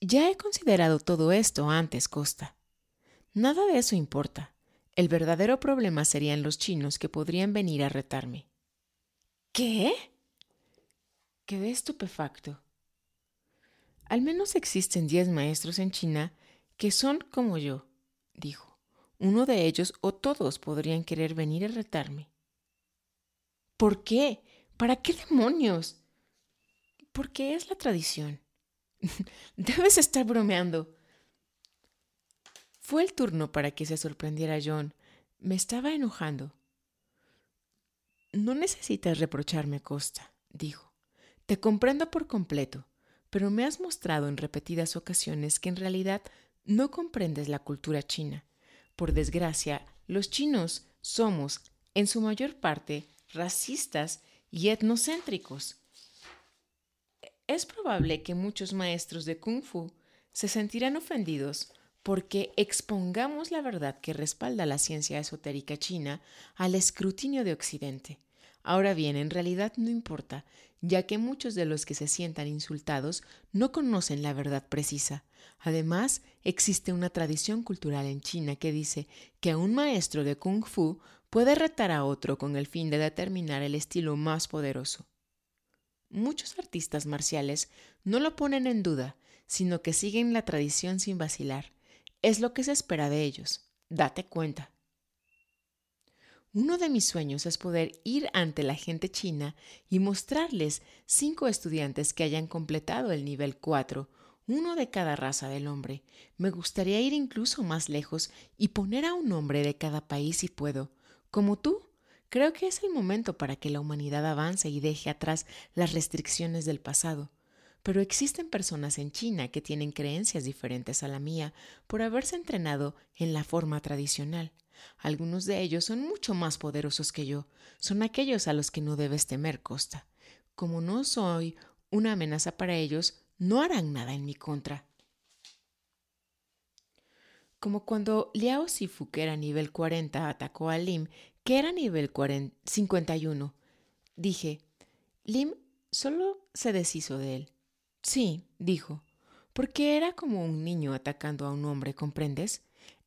Ya he considerado todo esto antes, Costa. Nada de eso importa. El verdadero problema serían los chinos que podrían venir a retarme. ¿Qué? Quedé estupefacto. Al menos existen diez maestros en China que son como yo, dijo. Uno de ellos o todos podrían querer venir a retarme. ¿Por qué? ¿Para qué demonios? Porque es la tradición. Debes estar bromeando. Fue el turno para que se sorprendiera John. Me estaba enojando. No necesitas reprocharme, Costa, dijo. Te comprendo por completo, pero me has mostrado en repetidas ocasiones que en realidad no comprendes la cultura china. Por desgracia, los chinos somos, en su mayor parte, racistas y etnocéntricos es probable que muchos maestros de kung fu se sentirán ofendidos porque expongamos la verdad que respalda la ciencia esotérica china al escrutinio de Occidente. Ahora bien, en realidad no importa, ya que muchos de los que se sientan insultados no conocen la verdad precisa. Además, existe una tradición cultural en China que dice que un maestro de kung fu puede retar a otro con el fin de determinar el estilo más poderoso. Muchos artistas marciales no lo ponen en duda, sino que siguen la tradición sin vacilar. Es lo que se espera de ellos. Date cuenta. Uno de mis sueños es poder ir ante la gente china y mostrarles cinco estudiantes que hayan completado el nivel 4, uno de cada raza del hombre. Me gustaría ir incluso más lejos y poner a un hombre de cada país si puedo, como tú, Creo que es el momento para que la humanidad avance y deje atrás las restricciones del pasado. Pero existen personas en China que tienen creencias diferentes a la mía por haberse entrenado en la forma tradicional. Algunos de ellos son mucho más poderosos que yo. Son aquellos a los que no debes temer, Costa. Como no soy una amenaza para ellos, no harán nada en mi contra. Como cuando Liao Sifu, que nivel 40, atacó a Lim, que era nivel 51. Dije, Lim solo se deshizo de él. Sí, dijo, porque era como un niño atacando a un hombre, ¿comprendes?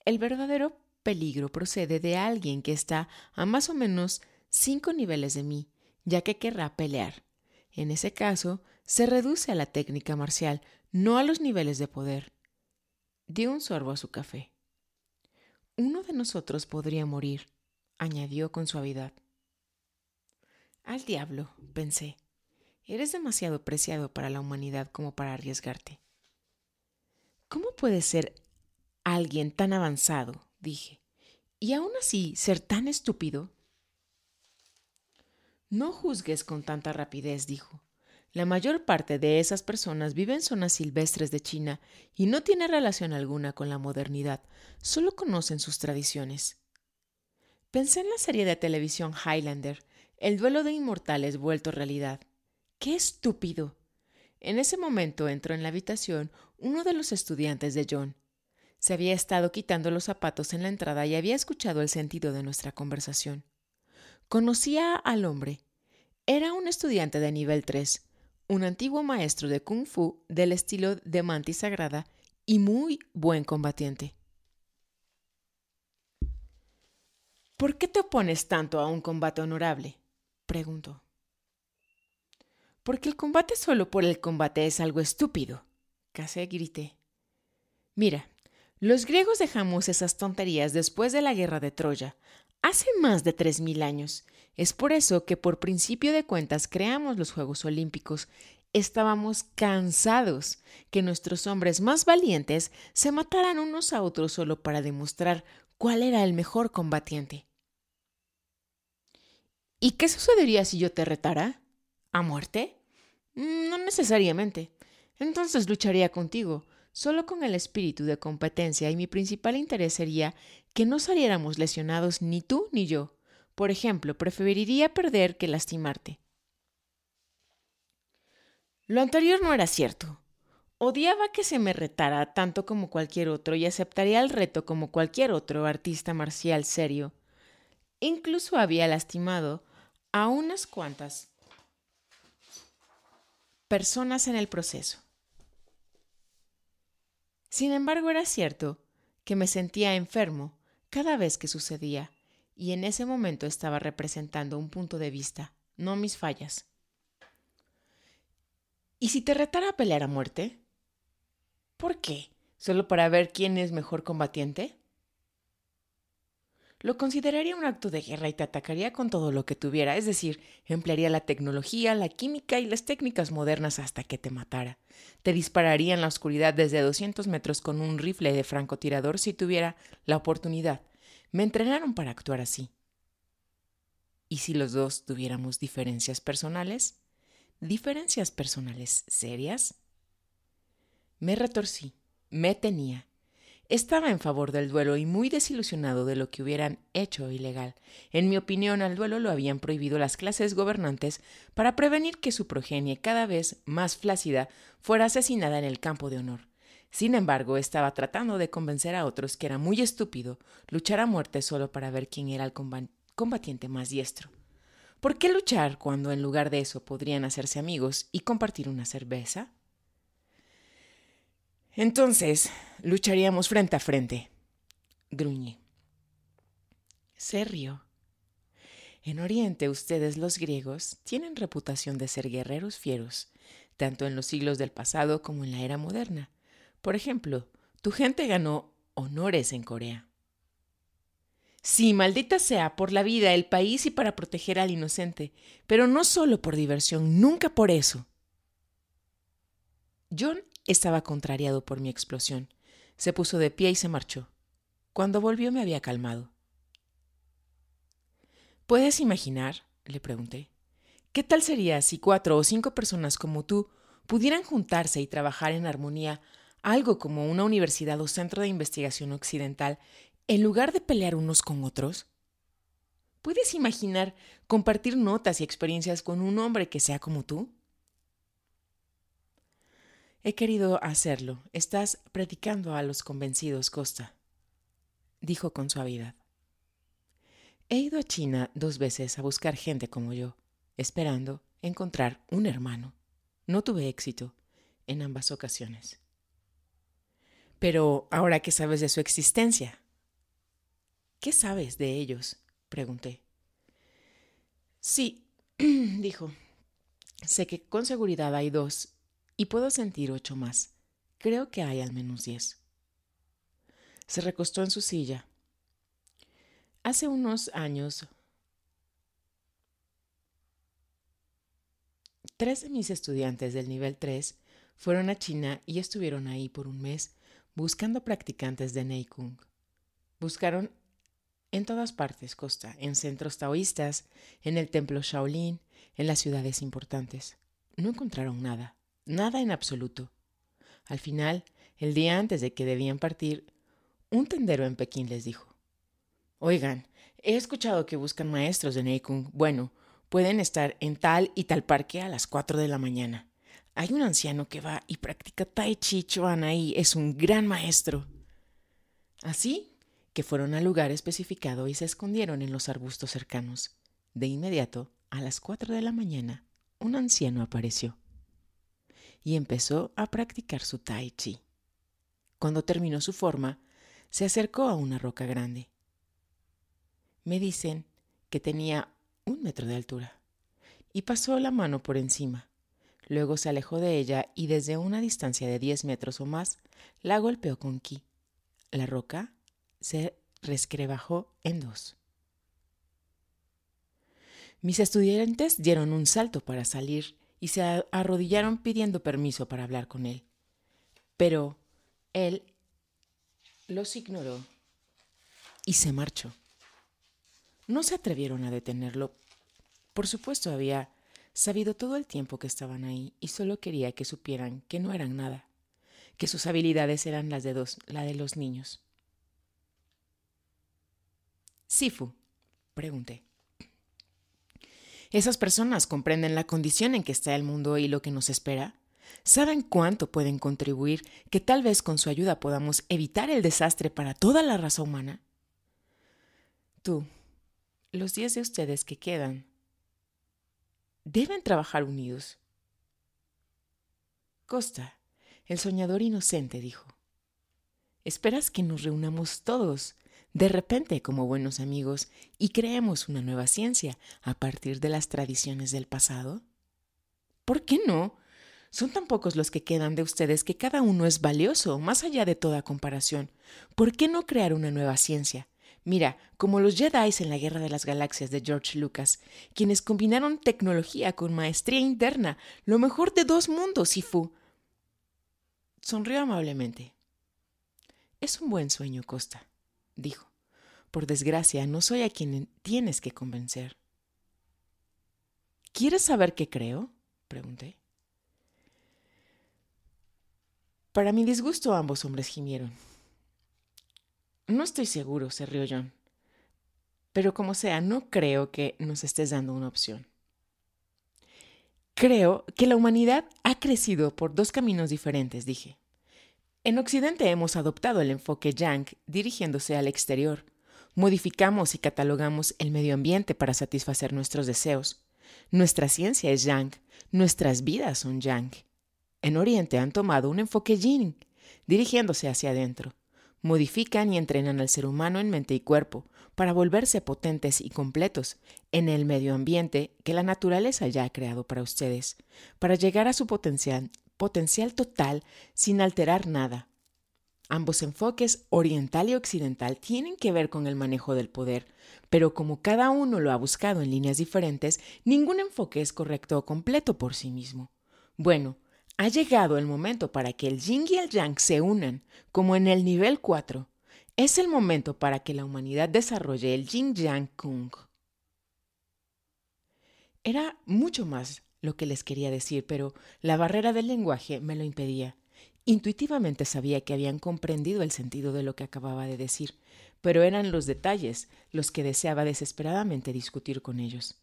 El verdadero peligro procede de alguien que está a más o menos cinco niveles de mí, ya que querrá pelear. En ese caso, se reduce a la técnica marcial, no a los niveles de poder. Dio un sorbo a su café. Uno de nosotros podría morir, añadió con suavidad. Al diablo, pensé. Eres demasiado preciado para la humanidad como para arriesgarte. ¿Cómo puede ser alguien tan avanzado? dije. Y aún así ser tan estúpido. No juzgues con tanta rapidez, dijo. La mayor parte de esas personas vive en zonas silvestres de China y no tiene relación alguna con la modernidad, solo conocen sus tradiciones. Pensé en la serie de televisión Highlander, el duelo de inmortales vuelto realidad. ¡Qué estúpido! En ese momento entró en la habitación uno de los estudiantes de John. Se había estado quitando los zapatos en la entrada y había escuchado el sentido de nuestra conversación. Conocía al hombre. Era un estudiante de nivel 3, un antiguo maestro de kung fu del estilo de mantis sagrada y muy buen combatiente. ¿Por qué te opones tanto a un combate honorable? preguntó. Porque el combate solo por el combate es algo estúpido, casi grité. Mira, los griegos dejamos esas tonterías después de la guerra de Troya, hace más de tres mil años. Es por eso que por principio de cuentas creamos los Juegos Olímpicos. Estábamos cansados que nuestros hombres más valientes se mataran unos a otros solo para demostrar cuál era el mejor combatiente. ¿Y qué sucedería si yo te retara? ¿A muerte? Mm, no necesariamente. Entonces lucharía contigo, solo con el espíritu de competencia y mi principal interés sería que no saliéramos lesionados ni tú ni yo. Por ejemplo, preferiría perder que lastimarte. Lo anterior no era cierto. Odiaba que se me retara tanto como cualquier otro y aceptaría el reto como cualquier otro artista marcial serio. Incluso había lastimado a unas cuantas personas en el proceso. Sin embargo, era cierto que me sentía enfermo cada vez que sucedía, y en ese momento estaba representando un punto de vista, no mis fallas. ¿Y si te retara a pelear a muerte? ¿Por qué? ¿Solo para ver quién es mejor combatiente? lo consideraría un acto de guerra y te atacaría con todo lo que tuviera, es decir, emplearía la tecnología, la química y las técnicas modernas hasta que te matara. Te dispararía en la oscuridad desde 200 metros con un rifle de francotirador si tuviera la oportunidad. Me entrenaron para actuar así. ¿Y si los dos tuviéramos diferencias personales? ¿Diferencias personales serias? Me retorcí, me tenía, estaba en favor del duelo y muy desilusionado de lo que hubieran hecho ilegal. En mi opinión, al duelo lo habían prohibido las clases gobernantes para prevenir que su progenie cada vez más flácida fuera asesinada en el campo de honor. Sin embargo, estaba tratando de convencer a otros que era muy estúpido luchar a muerte solo para ver quién era el combatiente más diestro. ¿Por qué luchar cuando en lugar de eso podrían hacerse amigos y compartir una cerveza? Entonces, lucharíamos frente a frente. gruñe. Se rió. En Oriente, ustedes los griegos tienen reputación de ser guerreros fieros, tanto en los siglos del pasado como en la era moderna. Por ejemplo, tu gente ganó honores en Corea. Sí, maldita sea, por la vida, el país y para proteger al inocente, pero no solo por diversión, nunca por eso. John estaba contrariado por mi explosión. Se puso de pie y se marchó. Cuando volvió me había calmado. ¿Puedes imaginar? le pregunté. ¿Qué tal sería si cuatro o cinco personas como tú pudieran juntarse y trabajar en armonía algo como una universidad o centro de investigación occidental en lugar de pelear unos con otros? ¿Puedes imaginar compartir notas y experiencias con un hombre que sea como tú? He querido hacerlo. Estás predicando a los convencidos, Costa, dijo con suavidad. He ido a China dos veces a buscar gente como yo, esperando encontrar un hermano. No tuve éxito en ambas ocasiones. Pero ahora que sabes de su existencia, ¿qué sabes de ellos? pregunté. Sí, dijo, sé que con seguridad hay dos y puedo sentir ocho más. Creo que hay al menos diez. Se recostó en su silla. Hace unos años, tres de mis estudiantes del nivel 3 fueron a China y estuvieron ahí por un mes buscando practicantes de Neikung. Buscaron en todas partes, Costa, en centros taoístas, en el templo Shaolin, en las ciudades importantes. No encontraron nada. Nada en absoluto. Al final, el día antes de que debían partir, un tendero en Pekín les dijo, Oigan, he escuchado que buscan maestros de Neikung. Bueno, pueden estar en tal y tal parque a las cuatro de la mañana. Hay un anciano que va y practica Tai Chi Chuan ahí, es un gran maestro. Así que fueron al lugar especificado y se escondieron en los arbustos cercanos. De inmediato, a las cuatro de la mañana, un anciano apareció y empezó a practicar su tai chi. Cuando terminó su forma, se acercó a una roca grande. Me dicen que tenía un metro de altura y pasó la mano por encima. Luego se alejó de ella y desde una distancia de 10 metros o más la golpeó con ki. La roca se rescrebajó en dos. Mis estudiantes dieron un salto para salir y se arrodillaron pidiendo permiso para hablar con él. Pero él los ignoró y se marchó. No se atrevieron a detenerlo. Por supuesto había sabido todo el tiempo que estaban ahí y solo quería que supieran que no eran nada, que sus habilidades eran las de, dos, la de los niños. Sifu, pregunté. Esas personas comprenden la condición en que está el mundo y lo que nos espera. Saben cuánto pueden contribuir, que tal vez con su ayuda podamos evitar el desastre para toda la raza humana. Tú, los diez de ustedes que quedan, deben trabajar unidos. Costa, el soñador inocente, dijo. ¿Esperas que nos reunamos todos de repente como buenos amigos y creemos una nueva ciencia a partir de las tradiciones del pasado? ¿Por qué no? Son tan pocos los que quedan de ustedes que cada uno es valioso, más allá de toda comparación. ¿Por qué no crear una nueva ciencia? Mira, como los Jedi en la Guerra de las Galaxias de George Lucas, quienes combinaron tecnología con maestría interna, lo mejor de dos mundos, Sifu. Sonrió amablemente. Es un buen sueño, Costa dijo. Por desgracia, no soy a quien tienes que convencer. ¿Quieres saber qué creo? pregunté. Para mi disgusto ambos hombres gimieron. No estoy seguro, se rió John. Pero como sea, no creo que nos estés dando una opción. Creo que la humanidad ha crecido por dos caminos diferentes, dije. En Occidente hemos adoptado el enfoque Yang dirigiéndose al exterior. Modificamos y catalogamos el medio ambiente para satisfacer nuestros deseos. Nuestra ciencia es Yang, nuestras vidas son Yang. En Oriente han tomado un enfoque Yin, dirigiéndose hacia adentro. Modifican y entrenan al ser humano en mente y cuerpo para volverse potentes y completos en el medio ambiente que la naturaleza ya ha creado para ustedes, para llegar a su potencial potencial total sin alterar nada. Ambos enfoques, oriental y occidental, tienen que ver con el manejo del poder, pero como cada uno lo ha buscado en líneas diferentes, ningún enfoque es correcto o completo por sí mismo. Bueno, ha llegado el momento para que el yin y el yang se unan, como en el nivel 4. Es el momento para que la humanidad desarrolle el yin yang kung. Era mucho más lo que les quería decir, pero la barrera del lenguaje me lo impedía. Intuitivamente sabía que habían comprendido el sentido de lo que acababa de decir, pero eran los detalles los que deseaba desesperadamente discutir con ellos.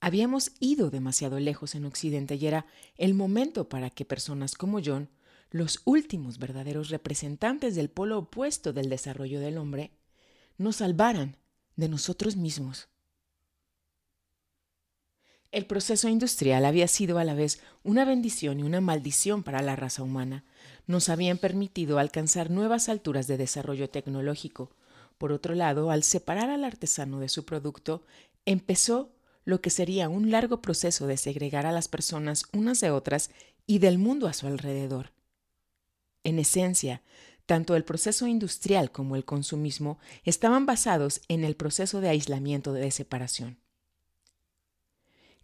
Habíamos ido demasiado lejos en Occidente y era el momento para que personas como John, los últimos verdaderos representantes del polo opuesto del desarrollo del hombre, nos salvaran de nosotros mismos. El proceso industrial había sido a la vez una bendición y una maldición para la raza humana. Nos habían permitido alcanzar nuevas alturas de desarrollo tecnológico. Por otro lado, al separar al artesano de su producto, empezó lo que sería un largo proceso de segregar a las personas unas de otras y del mundo a su alrededor. En esencia, tanto el proceso industrial como el consumismo estaban basados en el proceso de aislamiento de separación.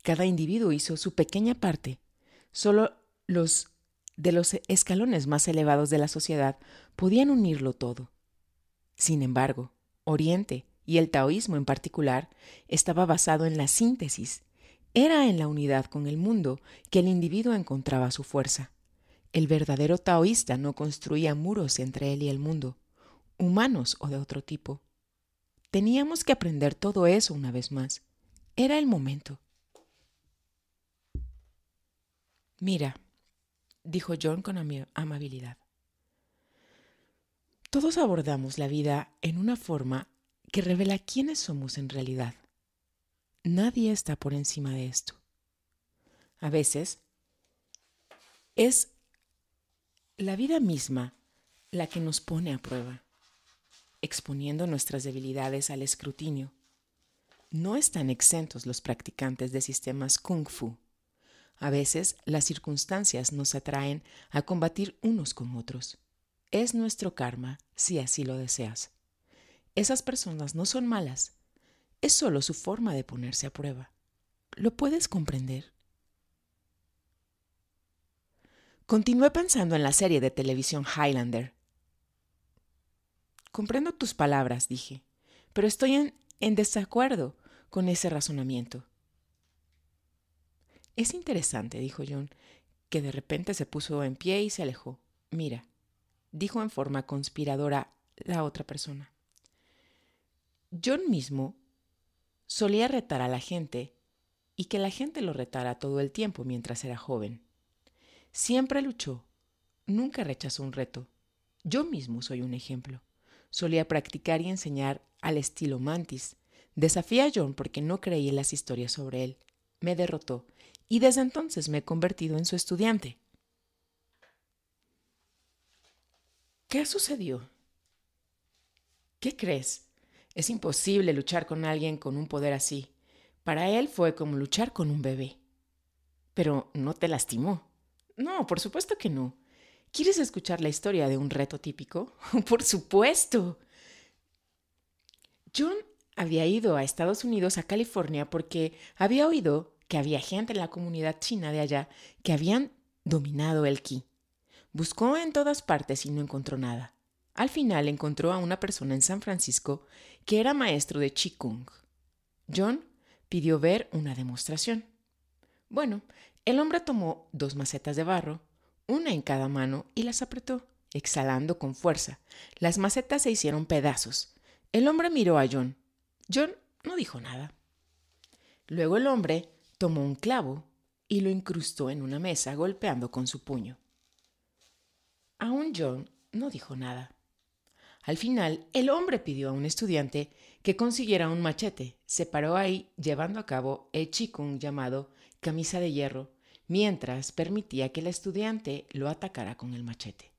Cada individuo hizo su pequeña parte. Solo los de los escalones más elevados de la sociedad podían unirlo todo. Sin embargo, Oriente, y el taoísmo en particular, estaba basado en la síntesis. Era en la unidad con el mundo que el individuo encontraba su fuerza. El verdadero taoísta no construía muros entre él y el mundo, humanos o de otro tipo. Teníamos que aprender todo eso una vez más. Era el momento. Mira, dijo John con amabilidad. Todos abordamos la vida en una forma que revela quiénes somos en realidad. Nadie está por encima de esto. A veces es la vida misma la que nos pone a prueba, exponiendo nuestras debilidades al escrutinio. No están exentos los practicantes de sistemas kung fu a veces las circunstancias nos atraen a combatir unos con otros. Es nuestro karma si así lo deseas. Esas personas no son malas, es solo su forma de ponerse a prueba. ¿Lo puedes comprender? Continué pensando en la serie de televisión Highlander. Comprendo tus palabras, dije, pero estoy en, en desacuerdo con ese razonamiento. Es interesante, dijo John, que de repente se puso en pie y se alejó. Mira, dijo en forma conspiradora la otra persona. John mismo solía retar a la gente y que la gente lo retara todo el tiempo mientras era joven. Siempre luchó, nunca rechazó un reto. Yo mismo soy un ejemplo. Solía practicar y enseñar al estilo mantis. desafía a John porque no creí en las historias sobre él. Me derrotó y desde entonces me he convertido en su estudiante. ¿Qué sucedió? ¿Qué crees? Es imposible luchar con alguien con un poder así. Para él fue como luchar con un bebé. Pero no te lastimó. No, por supuesto que no. ¿Quieres escuchar la historia de un reto típico? por supuesto. John había ido a Estados Unidos, a California, porque había oído que había gente en la comunidad china de allá que habían dominado el ki. Buscó en todas partes y no encontró nada. Al final encontró a una persona en San Francisco que era maestro de kung. John pidió ver una demostración. Bueno, el hombre tomó dos macetas de barro, una en cada mano, y las apretó, exhalando con fuerza. Las macetas se hicieron pedazos. El hombre miró a John. John no dijo nada. Luego el hombre tomó un clavo y lo incrustó en una mesa golpeando con su puño. Aún John no dijo nada. Al final, el hombre pidió a un estudiante que consiguiera un machete. Se paró ahí llevando a cabo el chikung llamado camisa de hierro, mientras permitía que el estudiante lo atacara con el machete.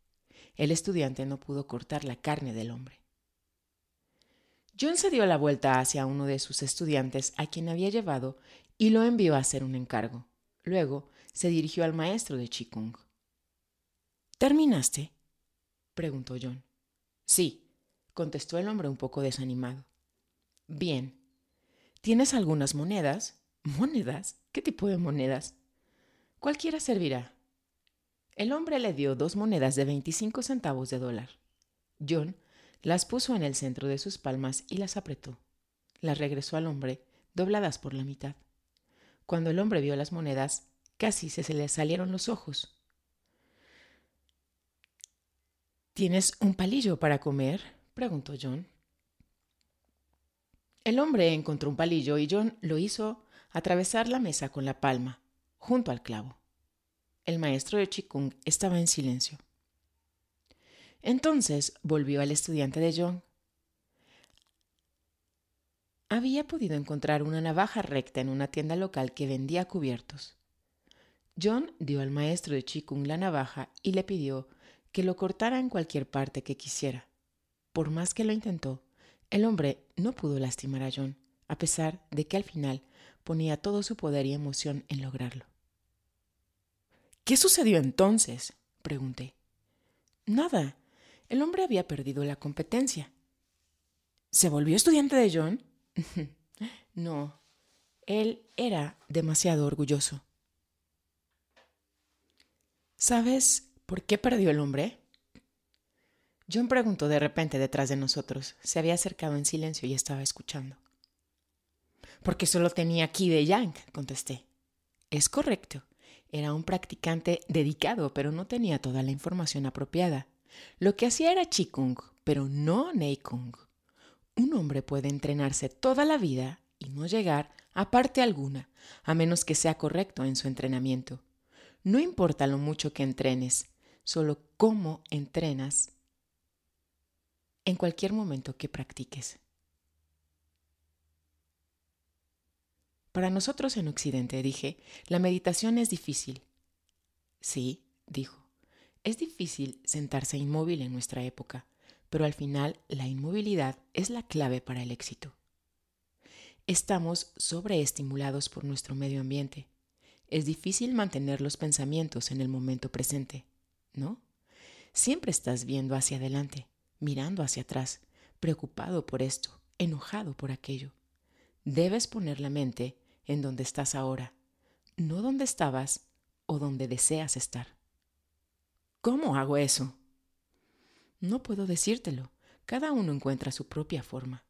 El estudiante no pudo cortar la carne del hombre. John se dio la vuelta hacia uno de sus estudiantes a quien había llevado y lo envió a hacer un encargo. Luego se dirigió al maestro de Chikung. ¿Terminaste? preguntó John. Sí, contestó el hombre un poco desanimado. Bien. ¿Tienes algunas monedas? ¿Monedas? ¿Qué tipo de monedas? Cualquiera servirá. El hombre le dio dos monedas de 25 centavos de dólar. John las puso en el centro de sus palmas y las apretó. Las regresó al hombre, dobladas por la mitad. Cuando el hombre vio las monedas, casi se, se le salieron los ojos. ¿Tienes un palillo para comer? preguntó John. El hombre encontró un palillo y John lo hizo atravesar la mesa con la palma, junto al clavo. El maestro de Chikung estaba en silencio. Entonces volvió al estudiante de John había podido encontrar una navaja recta en una tienda local que vendía cubiertos. John dio al maestro de Chikung la navaja y le pidió que lo cortara en cualquier parte que quisiera. Por más que lo intentó, el hombre no pudo lastimar a John, a pesar de que al final ponía todo su poder y emoción en lograrlo. ¿Qué sucedió entonces? pregunté. Nada. El hombre había perdido la competencia. ¿Se volvió estudiante de John? No, él era demasiado orgulloso. ¿Sabes por qué perdió el hombre? John preguntó de repente detrás de nosotros. Se había acercado en silencio y estaba escuchando. Porque solo tenía aquí de Yang, contesté. Es correcto. Era un practicante dedicado, pero no tenía toda la información apropiada. Lo que hacía era Qigong, pero no Neikung. Un hombre puede entrenarse toda la vida y no llegar a parte alguna, a menos que sea correcto en su entrenamiento. No importa lo mucho que entrenes, solo cómo entrenas en cualquier momento que practiques. Para nosotros en Occidente, dije, la meditación es difícil. Sí, dijo, es difícil sentarse inmóvil en nuestra época pero al final la inmovilidad es la clave para el éxito. Estamos sobreestimulados por nuestro medio ambiente. Es difícil mantener los pensamientos en el momento presente, ¿no? Siempre estás viendo hacia adelante, mirando hacia atrás, preocupado por esto, enojado por aquello. Debes poner la mente en donde estás ahora, no donde estabas o donde deseas estar. ¿Cómo hago eso? No puedo decírtelo. Cada uno encuentra su propia forma.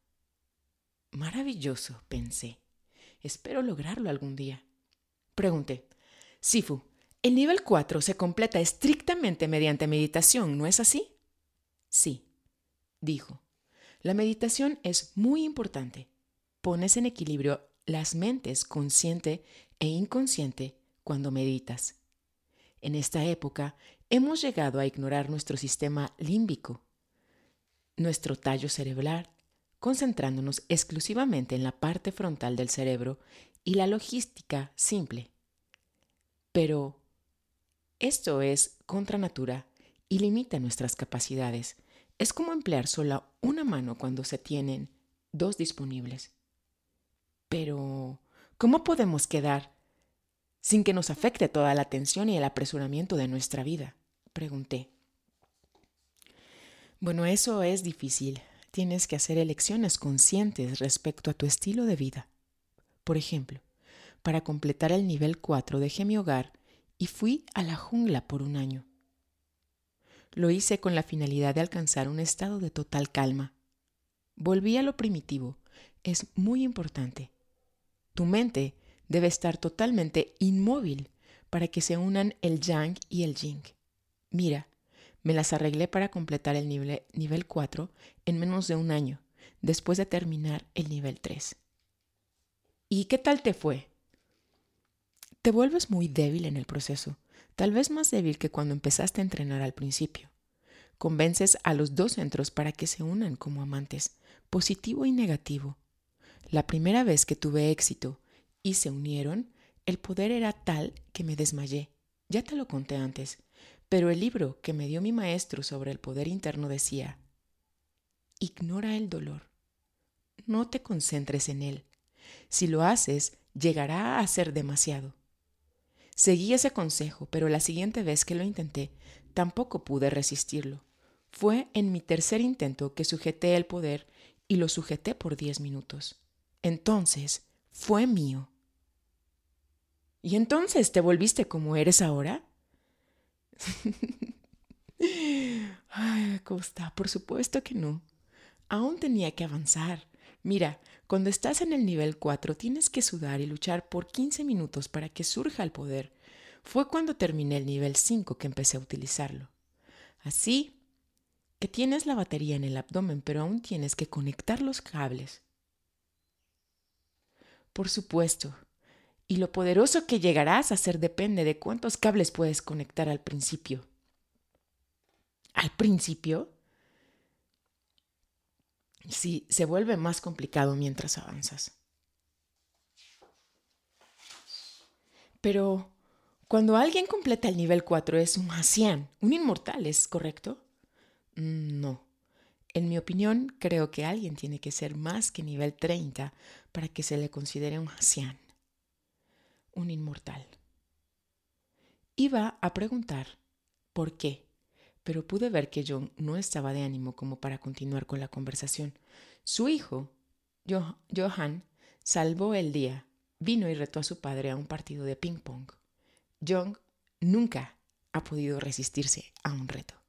Maravilloso, pensé. Espero lograrlo algún día. Pregunté, Sifu, el nivel 4 se completa estrictamente mediante meditación, ¿no es así? Sí, dijo. La meditación es muy importante. Pones en equilibrio las mentes consciente e inconsciente cuando meditas. En esta época hemos llegado a ignorar nuestro sistema límbico, nuestro tallo cerebral, concentrándonos exclusivamente en la parte frontal del cerebro y la logística simple. Pero esto es contra natura y limita nuestras capacidades. Es como emplear sola una mano cuando se tienen dos disponibles. Pero, ¿cómo podemos quedar sin que nos afecte toda la tensión y el apresuramiento de nuestra vida? pregunté. Bueno, eso es difícil. Tienes que hacer elecciones conscientes respecto a tu estilo de vida. Por ejemplo, para completar el nivel 4 dejé mi hogar y fui a la jungla por un año. Lo hice con la finalidad de alcanzar un estado de total calma. Volví a lo primitivo. Es muy importante. Tu mente debe estar totalmente inmóvil para que se unan el yang y el ying. Mira, me las arreglé para completar el nivel, 4 en menos de un año, después de terminar el nivel 3. ¿Y qué tal te fue? Te vuelves muy débil en el proceso, tal vez más débil que cuando empezaste a entrenar al principio. Convences a los dos centros para que se unan como amantes, positivo y negativo. La primera vez que tuve éxito y se unieron, el poder era tal que me desmayé. Ya te lo conté antes. Pero el libro que me dio mi maestro sobre el poder interno decía, ignora el dolor, no te concentres en él. Si lo haces, llegará a ser demasiado. Seguí ese consejo, pero la siguiente vez que lo intenté, tampoco pude resistirlo. Fue en mi tercer intento que sujeté el poder y lo sujeté por diez minutos. Entonces, fue mío. ¿Y entonces te volviste como eres ahora? Ay, está? por supuesto que no. Aún tenía que avanzar. Mira, cuando estás en el nivel 4 tienes que sudar y luchar por 15 minutos para que surja el poder. Fue cuando terminé el nivel 5 que empecé a utilizarlo. Así que tienes la batería en el abdomen, pero aún tienes que conectar los cables. Por supuesto, y lo poderoso que llegarás a ser depende de cuántos cables puedes conectar al principio. Al principio, sí, se vuelve más complicado mientras avanzas. Pero cuando alguien completa el nivel 4 es un Hacian, un inmortal, ¿es correcto? Mm, no. En mi opinión, creo que alguien tiene que ser más que nivel 30 para que se le considere un Hacian un inmortal. Iba a preguntar por qué, pero pude ver que John no estaba de ánimo como para continuar con la conversación. Su hijo, Johan, salvó el día, vino y retó a su padre a un partido de ping-pong. John nunca ha podido resistirse a un reto.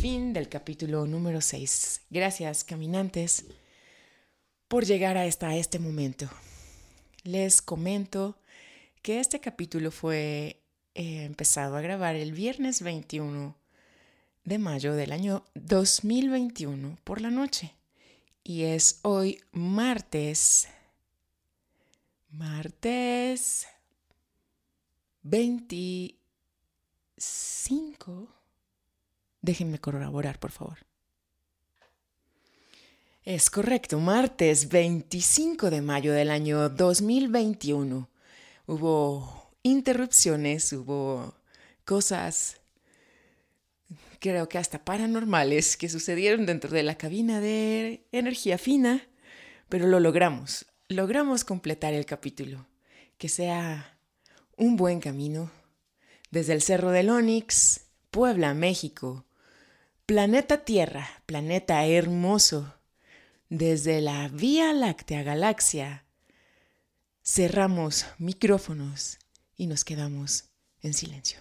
Fin del capítulo número 6. Gracias, caminantes, por llegar hasta este momento. Les comento que este capítulo fue eh, empezado a grabar el viernes 21 de mayo del año 2021 por la noche. Y es hoy martes, martes 25 Déjenme corroborar, por favor. Es correcto, martes 25 de mayo del año 2021. Hubo interrupciones, hubo cosas, creo que hasta paranormales, que sucedieron dentro de la cabina de energía fina, pero lo logramos. Logramos completar el capítulo. Que sea un buen camino. Desde el Cerro del Onix, Puebla, México Planeta Tierra, planeta hermoso, desde la Vía Láctea Galaxia, cerramos micrófonos y nos quedamos en silencio.